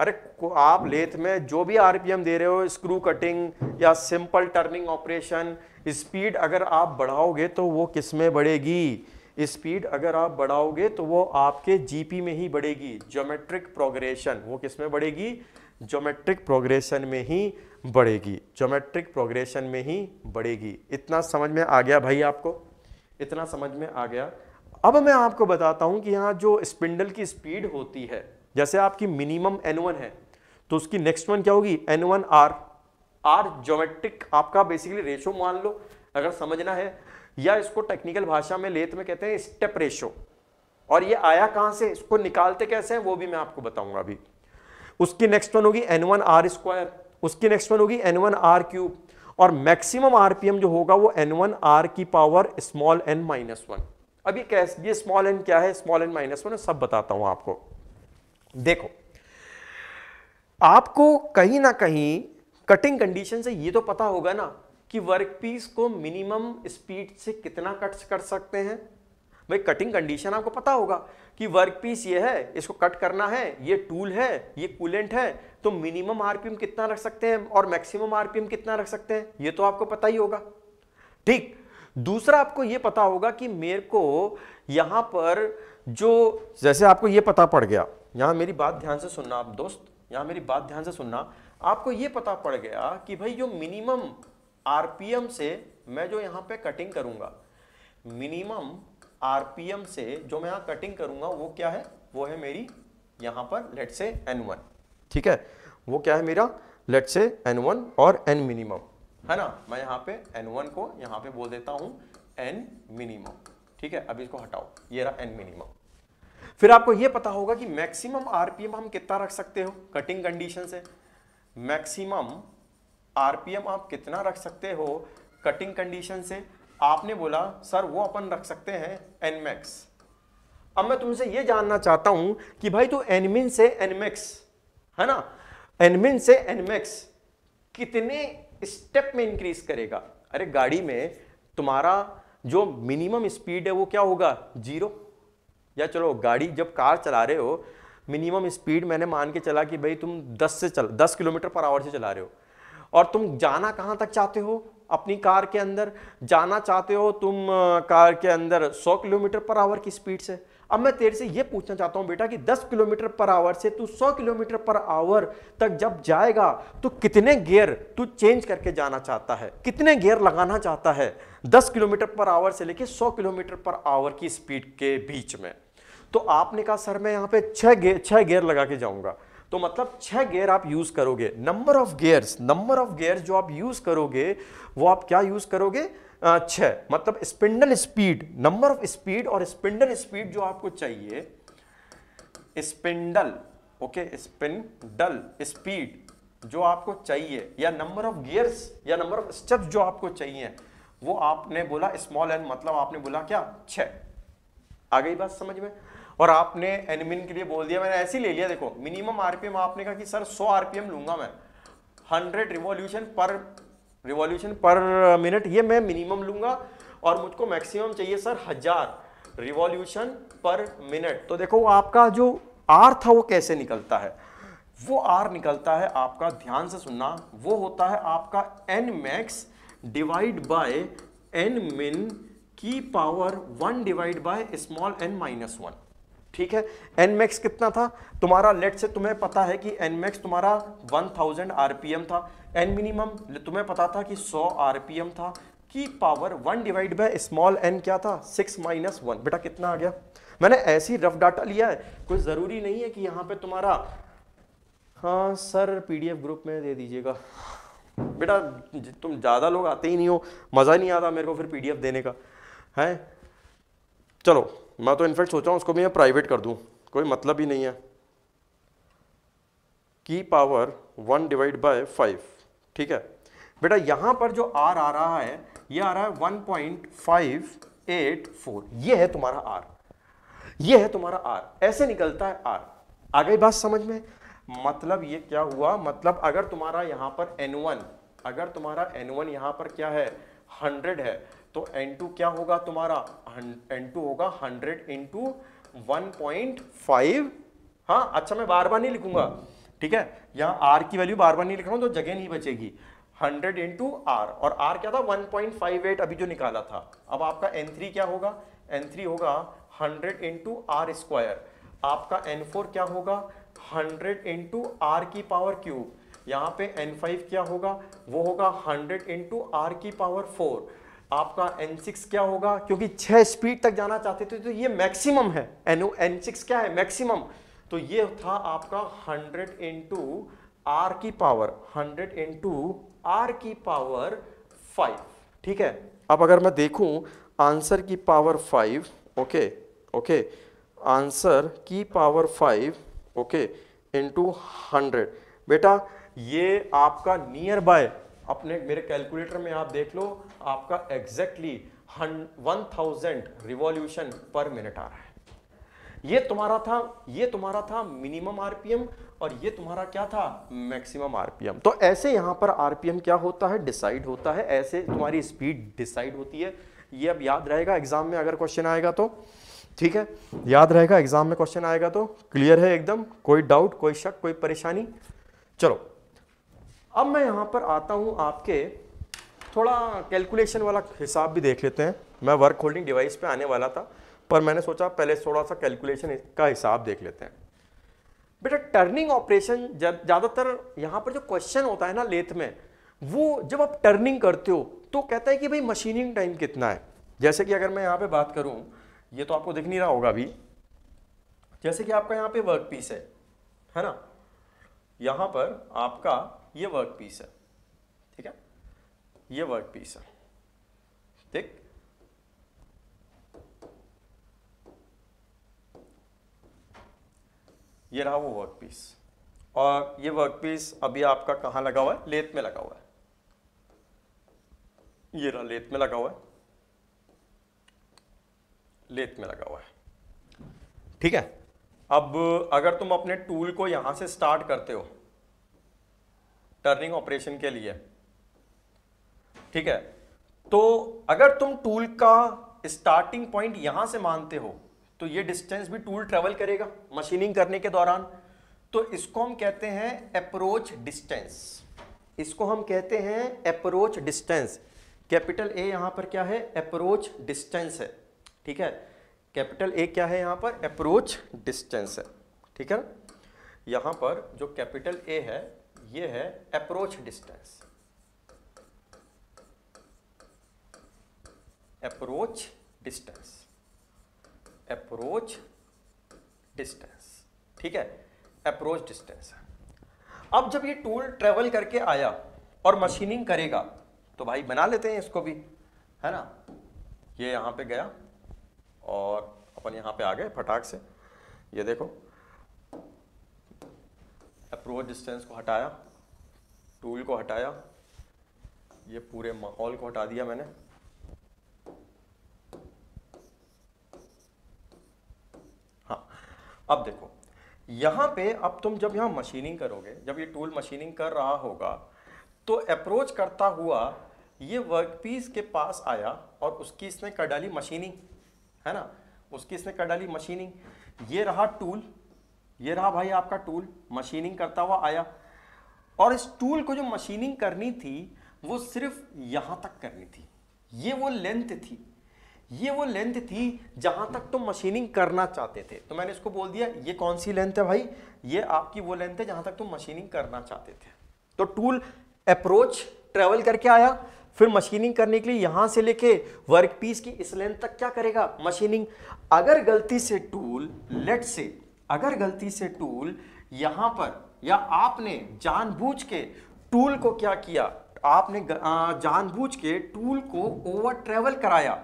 [SPEAKER 1] अरे आप लेथ में जो भी आरपीएम दे रहे हो स्क्रू कटिंग या सिंपल टर्निंग ऑपरेशन स्पीड अगर आप बढ़ाओगे तो वो किस में बढ़ेगी स्पीड अगर आप बढ़ाओगे तो वो आपके जीपी में ही बढ़ेगी ज्योमेट्रिक प्रोग्रेशन वो किस में बढ़ेगी ज्योमेट्रिक प्रोग्रेशन में ही बढ़ेगी ज्योमेट्रिक प्रोग्रेशन में ही बढ़ेगी इतना समझ में आ गया भाई आपको इतना समझ में आ गया अब मैं आपको बताता हूं कि यहां जो स्पिंडल की स्पीड होती है जैसे आपकी मिनिमम एन वन है तो उसकी नेक्स्ट वन क्या होगी एन वन आर ज्योमेट्रिक आपका बेसिकली रेशो मान लो अगर समझना है या इसको टेक्निकल भाषा में लेथ में कहते हैं स्टेप रेशो और ये आया कहां से इसको निकालते कैसे हैं वो भी मैं आपको बताऊंगा अभी उसकी नेक्स्ट वन होगी एन वन आर स्क्वायर उसकी नेक्स्ट वन होगी एन वन आर क्यूब और मैक्सिमम आरपीएम जो होगा वो एन वन आर की power small N minus one अभी ये कैस ये स्मॉल एन क्या है स्मॉल एन माइनस वन सब बताता हूं आपको देखो आपको कहीं ना कहीं कटिंग कंडीशन से ये तो पता होगा ना कि वर्कपीस को मिनिमम स्पीड से कितना कट कर सकते हैं भाई कटिंग कंडीशन आपको पता होगा कि वर्क पीस ये है इसको कट करना है ये टूल है ये कूलेंट है तो मिनिमम आरपीएम कितना रख सकते हैं और मैक्सिमम आरपीएम कितना रख सकते हैं ये तो आपको पता ही होगा ठीक दूसरा आपको ये पता होगा कि मेरे को यहाँ पर जो जैसे आपको ये पता पड़ गया यहाँ मेरी बात ध्यान से सुनना आप दोस्त यहाँ मेरी बात ध्यान से सुनना आपको ये पता पड़ गया कि भाई जो मिनिमम आरपीएम से मैं जो यहाँ पे कटिंग करूँगा मिनिमम आरपीएम से जो मैं यहाँ कटिंग करूँगा वो क्या है वो है मेरी यहाँ पर लेट से एन वन ठीक है वो क्या है मेरा लेट से एन वन और एन मिनिमम है ना मैं यहाँ पे वन को यहाँ पे बोल देता हूँ एन मिनिमम ठीक है अब इसको हटाओ ये रहा एन मिनिमम फिर आपको ये पता होगा कि मैक्सिमम आरपीएम हम कितना रख सकते हो कटिंग कंडीशन से मैक्सिमम आरपीएम आप कितना रख सकते हो कटिंग कंडीशन से आपने बोला सर वो अपन रख सकते हैं एनमैक्स अब मैं तुमसे ये जानना चाहता हूं कि भाई तू तो एनमिन से एनमैक्स है ना एनमिन से एनमैक्स कितने स्टेप में इंक्रीज करेगा अरे गाड़ी में तुम्हारा जो मिनिमम स्पीड है वो क्या होगा जीरो या चलो गाड़ी जब कार चला रहे हो मिनिमम स्पीड मैंने मान के चला कि भाई तुम 10 से चल 10 किलोमीटर पर आवर से चला रहे हो और तुम जाना कहाँ तक चाहते हो अपनी कार के अंदर जाना चाहते हो तुम कार के अंदर 100 किलोमीटर पर आवर की स्पीड से अब मैं तेरे से ये पूछना चाहता हूँ बेटा कि 10 किलोमीटर पर आवर से तू 100 किलोमीटर पर आवर तक जब जाएगा तो कितने गियर तू चेंज करके जाना चाहता है कितने गियर लगाना चाहता है 10 किलोमीटर पर आवर से लेके 100 किलोमीटर पर आवर की स्पीड के बीच में तो आपने कहा सर मैं यहाँ पे छः गे, गेयर छः गेयर लगा के जाऊँगा तो मतलब छह गेयर आप यूज करोगे number of gears number of gear जो आप यूज करोगे वो आप क्या यूज करोगे छ मतलब spindle speed number of speed और स्पिंडल स्पीड जो आपको चाहिए स्पिंडल ओके स्पिंडल स्पीड जो आपको चाहिए या नंबर ऑफ गियर्स या नंबर ऑफ स्टेप जो आपको चाहिए वो आपने बोला स्मॉल एंड मतलब आपने बोला क्या छ आ गई बात समझ में और आपने एनिमिन के लिए बोल दिया मैंने ऐसे ही ले लिया देखो मिनिमम आरपीएम आपने कहा कि सर 100 आरपीएम लूंगा मैं 100 रिवॉल्यूशन पर रिवॉल्यूशन पर मिनट ये मैं मिनिमम लूंगा और मुझको मैक्सिमम चाहिए सर हजार रिवॉल्यूशन पर मिनट तो देखो आपका जो आर था वो कैसे निकलता है वो आर निकलता है आपका ध्यान से सुनना वो होता है आपका N max divide by N min की power one divide by small N minus one ठीक है एनमैक्स कितना था तुम्हारा लेट से तुम्हें पता है कि एनमैक्स तुम्हारा 1000 आरपीएम था एन मिनिमम तुम्हें पता था कि 100 आरपीएम था की power one divide by small N क्या था सिक्स माइनस वन बेटा कितना आ गया मैंने ऐसी रफ डाटा लिया है कोई ज़रूरी नहीं है कि यहाँ पे तुम्हारा हाँ सर पीडीएफ ग्रुप में दे दीजिएगा बेटा तुम ज़्यादा लोग आते ही नहीं हो मज़ा नहीं आता मेरे को फिर पीडीएफ देने का है चलो मैं तो इनफैक्ट सोचा हूँ उसको भी मैं प्राइवेट कर दूँ कोई मतलब ही नहीं है की power one divide by five ठीक है बेटा यहाँ पर जो आर आ रहा है ये आ रहा है one point five eight four ये है तुम्हारा आर ये है तुम्हारा आर ऐसे निकलता है आर आ गई बात समझ में मतलब ये क्या हुआ मतलब अगर तुम्हारा यहाँ पर एन वन अगर तुम्हारा एन वन यहाँ पर क्या है हंड्रेड है तो N2 क्या होगा तुम्हारा N2 होगा 100 इंटू वन हाँ अच्छा मैं बार बार नहीं लिखूंगा ठीक है यहाँ R की वैल्यू बार बार नहीं लिख रहा हूँ तो जगह नहीं बचेगी 100 इंटू आर और R क्या था 1.58 अभी जो निकाला था अब आपका N3 क्या होगा N3 होगा 100 इंटू आर स्क्वायर आपका N4 क्या होगा 100 इंटू आर की पावर क्यूब यहाँ पे N5 क्या होगा वो होगा 100 इंटू आर की पावर फोर आपका N6 क्या होगा क्योंकि छह स्पीड तक जाना चाहते थे तो ये मैक्सिमम है एन N6 क्या है मैक्सिमम तो ये था आपका 100 इंटू आर की पावर 100 इंटू आर की पावर 5 ठीक है अब अगर मैं देखूं आंसर की पावर 5 ओके ओके आंसर की पावर 5 ओके इंटू हंड्रेड बेटा ये आपका नियर बाय अपने मेरे कैलकुलेटर में आप देख लो आपका exactly one thousand revolution per minute आ रहा है ये तुम्हारा था ये तुम्हारा था मिनिमम आरपीएम और ये तुम्हारा क्या था मैक्सिमम आरपीएम तो ऐसे यहां पर आरपीएम क्या होता है डिसाइड होता है ऐसे तुम्हारी स्पीड डिसाइड होती है ये अब याद रहेगा एग्जाम में अगर क्वेश्चन आएगा तो ठीक है याद रहेगा एग्जाम में क्वेश्चन आएगा तो क्लियर है एकदम कोई डाउट कोई शक कोई परेशानी चलो अब मैं यहां पर आता हूं आपके थोड़ा कैलकुलेशन वाला हिसाब भी देख लेते हैं मैं वर्क होल्डिंग डिवाइस पे आने वाला था पर मैंने सोचा पहले थोड़ा सा कैलकुलेशन का हिसाब देख लेते हैं बेटा टर्निंग ऑपरेशन ज़्यादातर यहाँ पर जो क्वेश्चन होता है ना लेथ में वो जब आप टर्निंग करते हो तो कहता है कि भाई मशीनिंग टाइम कितना है जैसे कि अगर मैं यहाँ पर बात करूँ ये तो आपको दिख नहीं रहा होगा अभी जैसे कि आपका यहाँ पर वर्क पीस है है ना यहाँ पर आपका ये वर्क पीस है ये वर्क पीस है ठीक ये रहा वो वर्क पीस और ये वर्क पीस अभी आपका कहाँ लगा हुआ है लेत में लगा हुआ है ये रहा लेत में लगा हुआ है लेत में लगा हुआ है ठीक है अब अगर तुम अपने टूल को यहां से स्टार्ट करते हो टर्निंग ऑपरेशन के लिए ठीक है तो अगर तुम टूल का स्टार्टिंग पॉइंट यहां से मानते हो तो ये डिस्टेंस भी टूल ट्रेवल करेगा मशीनिंग करने के दौरान तो इसको हम कहते हैं अप्रोच डिस्टेंस इसको हम कहते हैं अप्रोच डिस्टेंस कैपिटल ए यहां पर क्या है अप्रोच डिस्टेंस है ठीक है कैपिटल ए क्या है यहां पर अप्रोच डिस्टेंस है ठीक है यहां पर जो कैपिटल ए है ये है approach distance approach distance approach distance ठीक है approach distance अब जब ये टूल ट्रेवल करके आया और मशीनिंग करेगा तो भाई बना लेते हैं इसको भी है ना ये यहां पे गया और अपन यहाँ पे आ गए फटाक से ये देखो अप्रोच डिस्टेंस को हटाया टूल को हटाया ये पूरे माहौल को हटा दिया मैंने अब देखो यहाँ पे अब तुम जब यहाँ मशीनिंग करोगे जब ये टूल मशीनिंग कर रहा होगा तो अप्रोच करता हुआ ये वर्कपीस के पास आया और उसकी इसने कर डाली मशीनिंग है ना उसकी इसने कर डाली मशीनिंग ये रहा टूल ये रहा भाई आपका टूल मशीनिंग करता हुआ आया और इस टूल को जो मशीनिंग करनी थी वो सिर्फ यहाँ तक करनी थी ये वो लेंथ थी ये वो लेंथ थी जहाँ तक तुम मशीनिंग करना चाहते थे तो मैंने इसको बोल दिया ये कौन सी लेंथ है भाई ये आपकी वो लेंथ है जहाँ तक तुम मशीनिंग करना चाहते थे तो टूल अप्रोच ट्रेवल करके आया फिर मशीनिंग करने के लिए यहाँ से लेके वर्क पीस की इस लेंथ तक क्या करेगा मशीनिंग अगर गलती से टूल लेट से अगर गलती से टूल यहाँ पर या आपने जानबूझ के टूल को क्या किया आपने जानबूझ के टूल को ओवर ट्रेवल कराया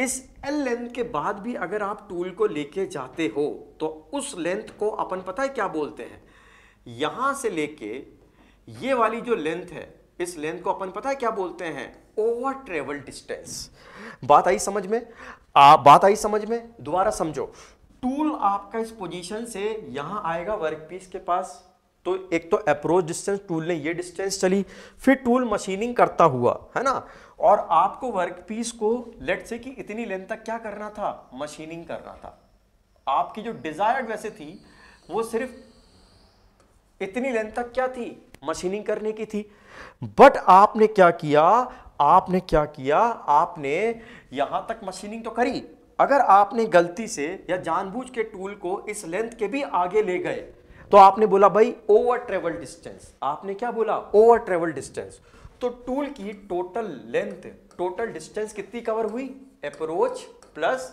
[SPEAKER 1] इस एल लेंथ के बाद भी अगर आप टूल को लेके जाते हो तो उस लेंथ को अपन पता है क्या बोलते हैं यहां से लेके ये वाली जो लेंथ है इस लेंथ को अपन पता है क्या बोलते हैं ओवर ट्रेवल डिस्टेंस बात आई समझ में आ, बात आई समझ में दोबारा समझो टूल आपका इस पोजीशन से यहां आएगा वर्कपीस के पास तो एक तो अप्रोच डिस्टेंस टूल ने ये डिस्टेंस चली फिर टूल मशीनिंग करता हुआ है ना और आपको वर्क पीस को लेट से कि इतनी लेंथ तक क्या करना था मशीनिंग करना था आपकी जो डिजायर्ड वैसे थी वो सिर्फ इतनी लेंथ तक क्या थी मशीनिंग करने की थी बट आपने क्या किया आपने क्या किया आपने यहां तक मशीनिंग तो करी अगर आपने गलती से या जानबूझ के टूल को इस लेंथ के भी आगे ले गए तो आपने बोला भाई ओवर ट्रेवल डिस्टेंस आपने क्या बोला ओवर ट्रेवल डिस्टेंस तो टूल की टोटल लेंथ टोटल डिस्टेंस कितनी कवर हुई अप्रोच प्लस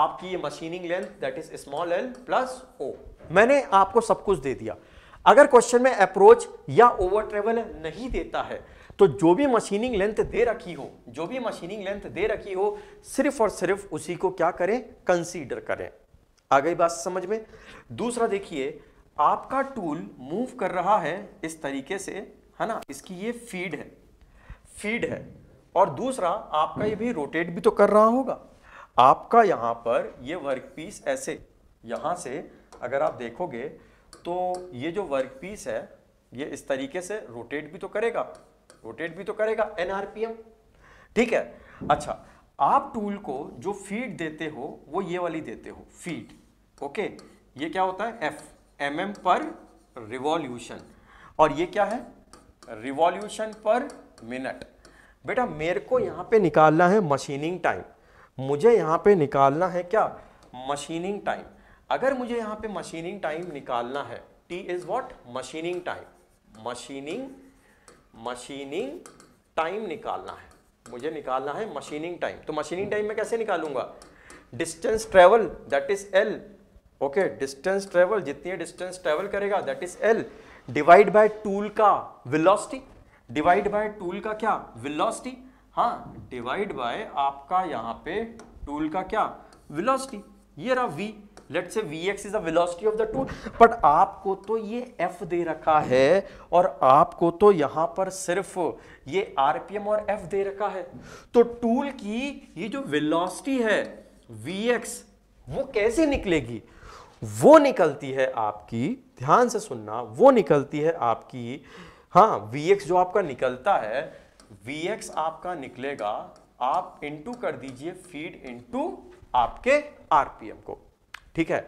[SPEAKER 1] आपकी ये machining length that is small L plus O मैंने आपको सब कुछ दे दिया अगर क्वेश्चन में अप्रोच या ओवर ट्रेवल नहीं देता है तो जो भी मशीनिंग लेंथ दे रखी हो जो भी मशीनिंग लेंथ दे रखी हो सिर्फ और सिर्फ उसी को क्या करें कंसीडर करें आ गई बात समझ में दूसरा देखिए आपका टूल मूव कर रहा है इस तरीके से है ना इसकी ये फीड है फीड है और दूसरा आपका ये भी रोटेट भी तो कर रहा होगा आपका यहाँ पर ये वर्क पीस ऐसे यहाँ से अगर आप देखोगे तो ये जो वर्क पीस है ये इस तरीके से रोटेट भी तो करेगा रोटेट भी तो करेगा एन ठीक है अच्छा आप टूल को जो फीड देते हो वो ये वाली देते हो फीड ओके ये क्या होता है F M M per revolution और ये क्या है रिवॉल्यूशन पर मिनट बेटा मेरे को यहाँ पे निकालना है मशीनिंग टाइम मुझे यहाँ पे निकालना है क्या मशीनिंग टाइम अगर मुझे यहाँ पे मशीनिंग टाइम निकालना है T is what machining time machining machining time निकालना है मुझे निकालना है मशीनिंग टाइम तो मशीनिंग टाइम में कैसे निकालूंगा distance travel that is L okay distance travel जितनी डिस्टेंस ट्रेवल करेगा that is L divide by tool का विलोसिटी डिवाइड बाय टूल का क्या विलोसिटी हाँ डिवाइड बाय आपका यहाँ पे टूल का क्या विलोसिटी ये रहा V let's say V X is the of the tool but आपको तो ये एफ दे रखा है और आपको तो यहां पर सिर्फ ये आरपीएम और एफ दे रखा है तो टूल की ये जो विलॉसिटी है वी एक्स वो कैसे निकलेगी वो निकलती है आपकी ध्यान से सुनना वो निकलती है आपकी हाँ वी एक्स जो आपका निकलता है वी एक्स आपका निकलेगा आप इनटू कर दीजिए फीड इनटू आपके आरपीएम को ठीक है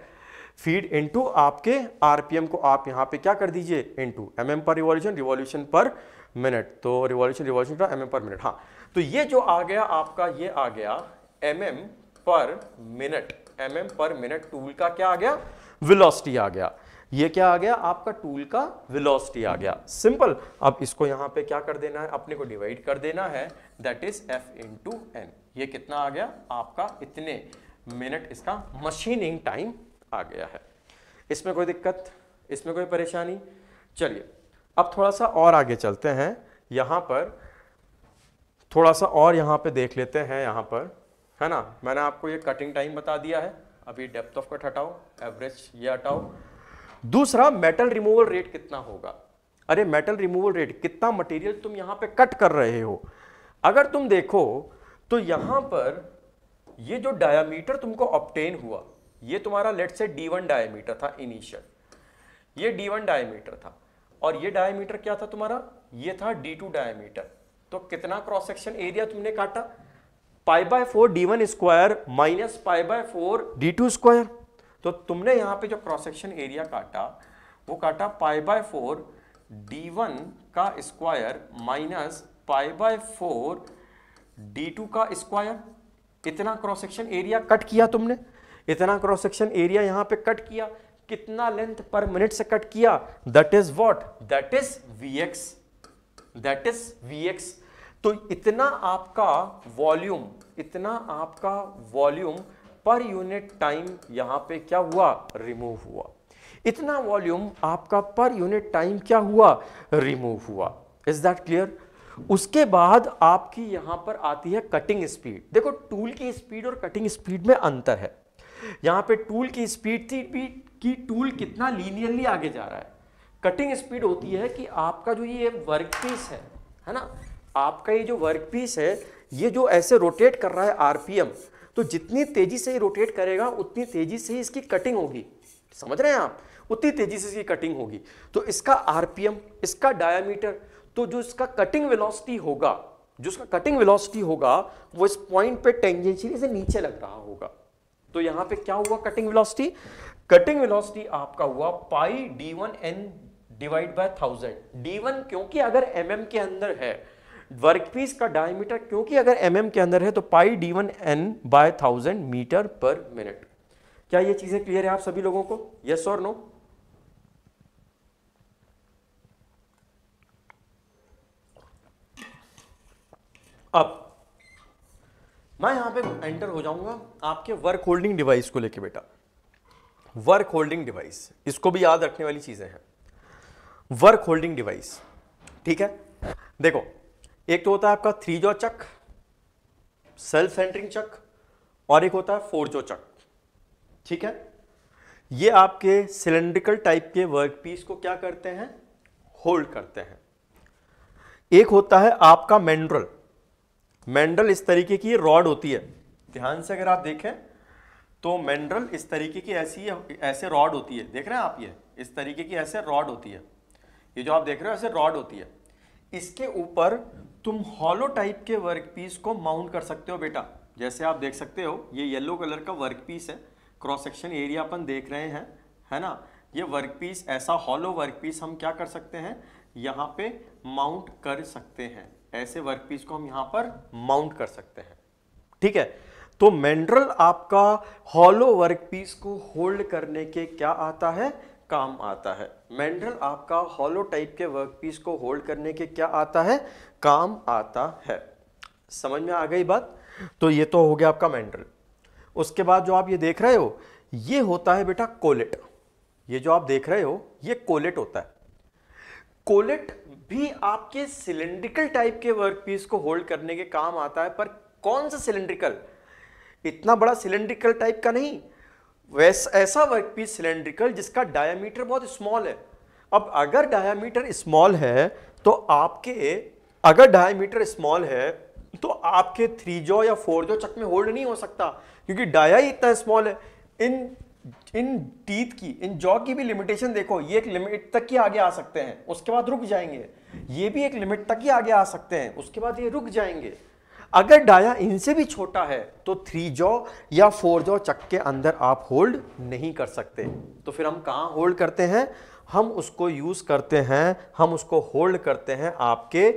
[SPEAKER 1] फीड इनटू आपके आरपीएम को आप यहां पे क्या कर दीजिए into mm per revolution revolution per minute तो revolution revolution per mm per minute हाँ तो ये जो आ गया आपका ये आ गया mm per minute M M per minute tool का क्या आ गया वेलोसिटी आ गया ये क्या आ गया आपका टूल का वेलोसिटी आ गया सिंपल अब इसको यहां पे क्या कर देना है अपने को डिवाइड कर देना है that is F into N ये कितना आ गया आपका इतने मिनट इसका मशीनिंग टाइम आ गया है इसमें कोई दिक्कत इसमें कोई परेशानी चलिए अब थोड़ा सा और आगे चलते हैं यहां पर थोड़ा सा और यहां पे देख लेते हैं यहां पर है ना मैंने आपको ये कटिंग टाइम बता दिया है अभी डेप्थ ऑफ कट हटाओ एवरेज ये हटाओ दूसरा मेटल रिमूवल रेट कितना होगा अरे मेटल रिमूवल रेट कितना मटेरियल तुम यहां पे कट कर रहे हो अगर तुम देखो तो यहां पर ये जो डायमीटर तुमको ऑप्टेन हुआ ये तुम्हारा let's say D one diameter था इनिशियल ये डी वन डायामीटर था और ये डायमीटर क्या था तुम्हारा ये था डी टू डायामीटर तो कितना क्रॉस सेक्शन एरिया तुमने काटा pi by four D one square minus pi by four D two square तो तुमने यहाँ पे जो क्रॉस सेक्शन एरिया काटा वो काटा pi by four D one का square minus pi by four D two का स्क्वायर इतना क्रॉस सेक्शन एरिया कट किया तुमने इतना क्रॉस सेक्शन एरिया यहाँ पे कट किया कितना लेंथ पर मिनट से कट किया that is what that is V X that is V X तो इतना आपका वॉल्यूम इतना आपका वॉल्यूम पर यूनिट टाइम यहां पे क्या हुआ रिमूव हुआ इतना वॉल्यूम आपका पर यूनिट टाइम क्या हुआ रिमूव हुआ इज दैट क्लियर उसके बाद आपकी यहां पर आती है कटिंग स्पीड देखो टूल की स्पीड और कटिंग स्पीड में अंतर है यहां पे टूल की स्पीड थी भी कि टूल कितना लीनियरली आगे जा रहा है कटिंग स्पीड होती है कि आपका जो ये वर्क पीस है है ना आपका ये जो वर्क पीस है ये जो ऐसे रोटेट कर रहा है आरपीएम तो जितनी तेज़ी से ये रोटेट करेगा उतनी तेज़ी से ही इसकी कटिंग होगी समझ रहे हैं आप उतनी तेज़ी से इसकी कटिंग होगी तो इसका आरपीएम इसका डायामीटर तो जो इसका कटिंग वेलोसिटी होगा जो इसका कटिंग वेलोसिटी होगा वो इस पॉइंट पे टेंजेंशियली से नीचे लग रहा होगा तो यहाँ पे क्या हुआ कटिंग वेलोसिटी कटिंग वेलोसिटी आपका हुआ pi D one N divide by thousand D one क्योंकि अगर एम mm के अंदर है वर्कपीस का डायमीटर क्योंकि अगर एम mm के अंदर है तो pi D one N by thousand metre per minute क्या ये चीजें क्लियर है आप सभी लोगों को यस और नो अब मैं यहां पे एंटर हो जाऊंगा आपके वर्क होल्डिंग डिवाइस को लेके बेटा वर्क होल्डिंग डिवाइस इसको भी याद रखने वाली चीजें हैं वर्क होल्डिंग डिवाइस ठीक है देखो एक तो होता है आपका थ्री जो चक सेल्फ सेंटरिंग चक और एक होता है फोर जो चक ठीक है ये आपके सिलेंड्रिकल टाइप के वर्क पीस को क्या करते हैं होल्ड करते हैं एक होता है आपका मेंड्रल मेंड्रल इस तरीके की रॉड होती है ध्यान से अगर आप देखें तो मेंड्रल इस तरीके की ऐसी ऐसे रॉड होती है देख रहे हैं आप ये इस तरीके की ऐसे रॉड होती है ये जो आप देख रहे हो ऐसे रॉड होती है इसके ऊपर तुम हॉलो टाइप के वर्क पीस को माउंट कर सकते हो बेटा जैसे आप देख सकते हो ये येलो कलर का वर्क पीस है क्रॉस सेक्शन एरिया अपन देख रहे हैं है ना ये वर्क पीस ऐसा हॉलो वर्क पीस हम क्या कर सकते हैं यहाँ पे माउंट कर सकते हैं ऐसे वर्क पीस को हम यहाँ पर माउंट कर सकते हैं ठीक है तो मेंड्रल आपका हॉलो वर्क पीस को होल्ड करने के क्या आता है काम आता है मैंड्रल आपका हॉलो टाइप के वर्कपीस को होल्ड करने के क्या आता है काम आता है समझ में आ गई बात तो ये तो हो गया आपका मैंड्रल उसके बाद जो आप ये देख रहे हो ये होता है बेटा कोलेट ये जो आप देख रहे हो ये कोलेट होता है कोलेट भी आपके सिलेंड्रिकल टाइप के वर्कपीस को होल्ड करने के काम आता है पर कौन सा सिलेंड्रिकल इतना बड़ा सिलेंड्रिकल टाइप का नहीं वैस ऐसा वर्क पीस सिलेंड्रिकल जिसका डायमीटर बहुत स्मॉल है अब अगर डायमीटर स्मॉल है तो आपके अगर डायमीटर स्मॉल है तो आपके थ्री जो या फोर जो चक में होल्ड नहीं हो सकता क्योंकि डाया ही इतना स्मॉल है इन इन टीथ की इन जॉ की भी लिमिटेशन देखो ये एक लिमिट तक ही आगे आ सकते हैं उसके बाद रुक जाएंगे ये भी एक लिमिट तक ही आगे आ सकते हैं उसके बाद ये रुक जाएंगे अगर डाया इनसे भी छोटा है तो थ्री जॉ या फोर जॉ चक के अंदर आप होल्ड नहीं कर सकते तो फिर हम कहाँ होल्ड करते हैं हम उसको यूज़ करते हैं हम उसको होल्ड करते हैं आपके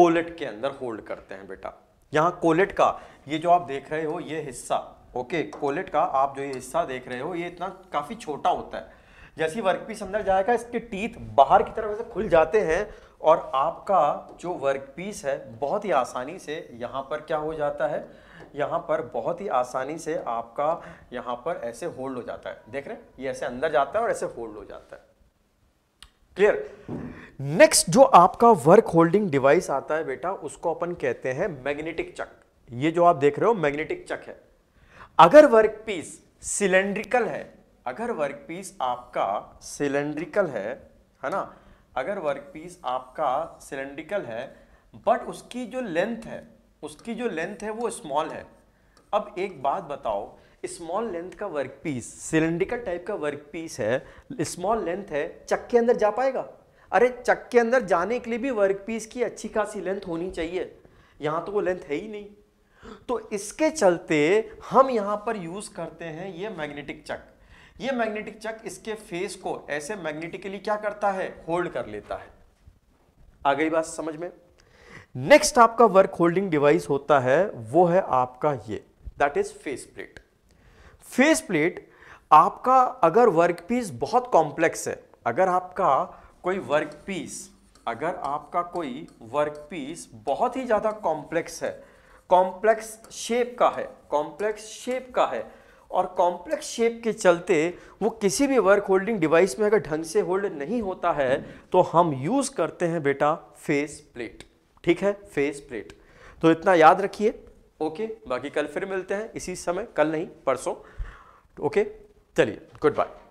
[SPEAKER 1] कोलेट के अंदर होल्ड करते हैं बेटा यहाँ कोलेट का ये जो आप देख रहे हो ये हिस्सा ओके कोलेट का आप जो ये हिस्सा देख रहे हो ये इतना काफ़ी छोटा होता है जैसे वर्कपीस अंदर जाएगा इसके टीथ बाहर की तरफ ऐसे खुल जाते हैं और आपका जो वर्क पीस है बहुत ही आसानी से यहाँ पर क्या हो जाता है यहाँ पर बहुत ही आसानी से आपका यहाँ पर ऐसे होल्ड हो जाता है देख रहे हैं ये ऐसे अंदर जाता है और ऐसे होल्ड हो जाता है क्लियर नेक्स्ट जो आपका वर्क होल्डिंग डिवाइस आता है बेटा उसको अपन कहते हैं मैग्नेटिक चक ये जो आप देख रहे हो मैग्नेटिक चक है अगर वर्क पीस सिलेंड्रिकल है अगर वर्क पीस आपका सिलेंड्रिकल है है ना अगर वर्क पीस आपका सिलेंड्रिकल है बट उसकी जो लेंथ है उसकी जो लेंथ है वो स्मॉल है अब एक बात बताओ स्मॉल लेंथ का वर्क पीस सिलेंड्रिकल टाइप का वर्क पीस है स्मॉल लेंथ है चक के अंदर जा पाएगा अरे चक के अंदर जाने के लिए भी वर्क पीस की अच्छी खासी लेंथ होनी चाहिए यहाँ तो वो लेंथ है ही नहीं तो इसके चलते हम यहाँ पर यूज़ करते हैं ये मैग्नेटिक चक ये मैग्नेटिक चक इसके फेस को ऐसे मैग्नेटिकली क्या करता है होल्ड कर लेता है आ गई बात समझ में नेक्स्ट आपका वर्क होल्डिंग डिवाइस होता है वो है आपका ये that is face plate face plate आपका अगर वर्क पीस बहुत कॉम्प्लेक्स है अगर आपका कोई वर्क पीस अगर आपका कोई वर्क पीस बहुत ही ज़्यादा कॉम्प्लेक्स है कॉम्प्लेक्स शेप का है कॉम्प्लेक्स शेप का है और कॉम्प्लेक्स शेप के चलते वो किसी भी वर्क होल्डिंग डिवाइस में अगर ढंग से होल्ड नहीं होता है तो हम यूज़ करते हैं बेटा फेस प्लेट ठीक है फेस प्लेट तो इतना याद रखिए ओके बाकी कल फिर मिलते हैं इसी समय कल नहीं परसों ओके चलिए गुड बाय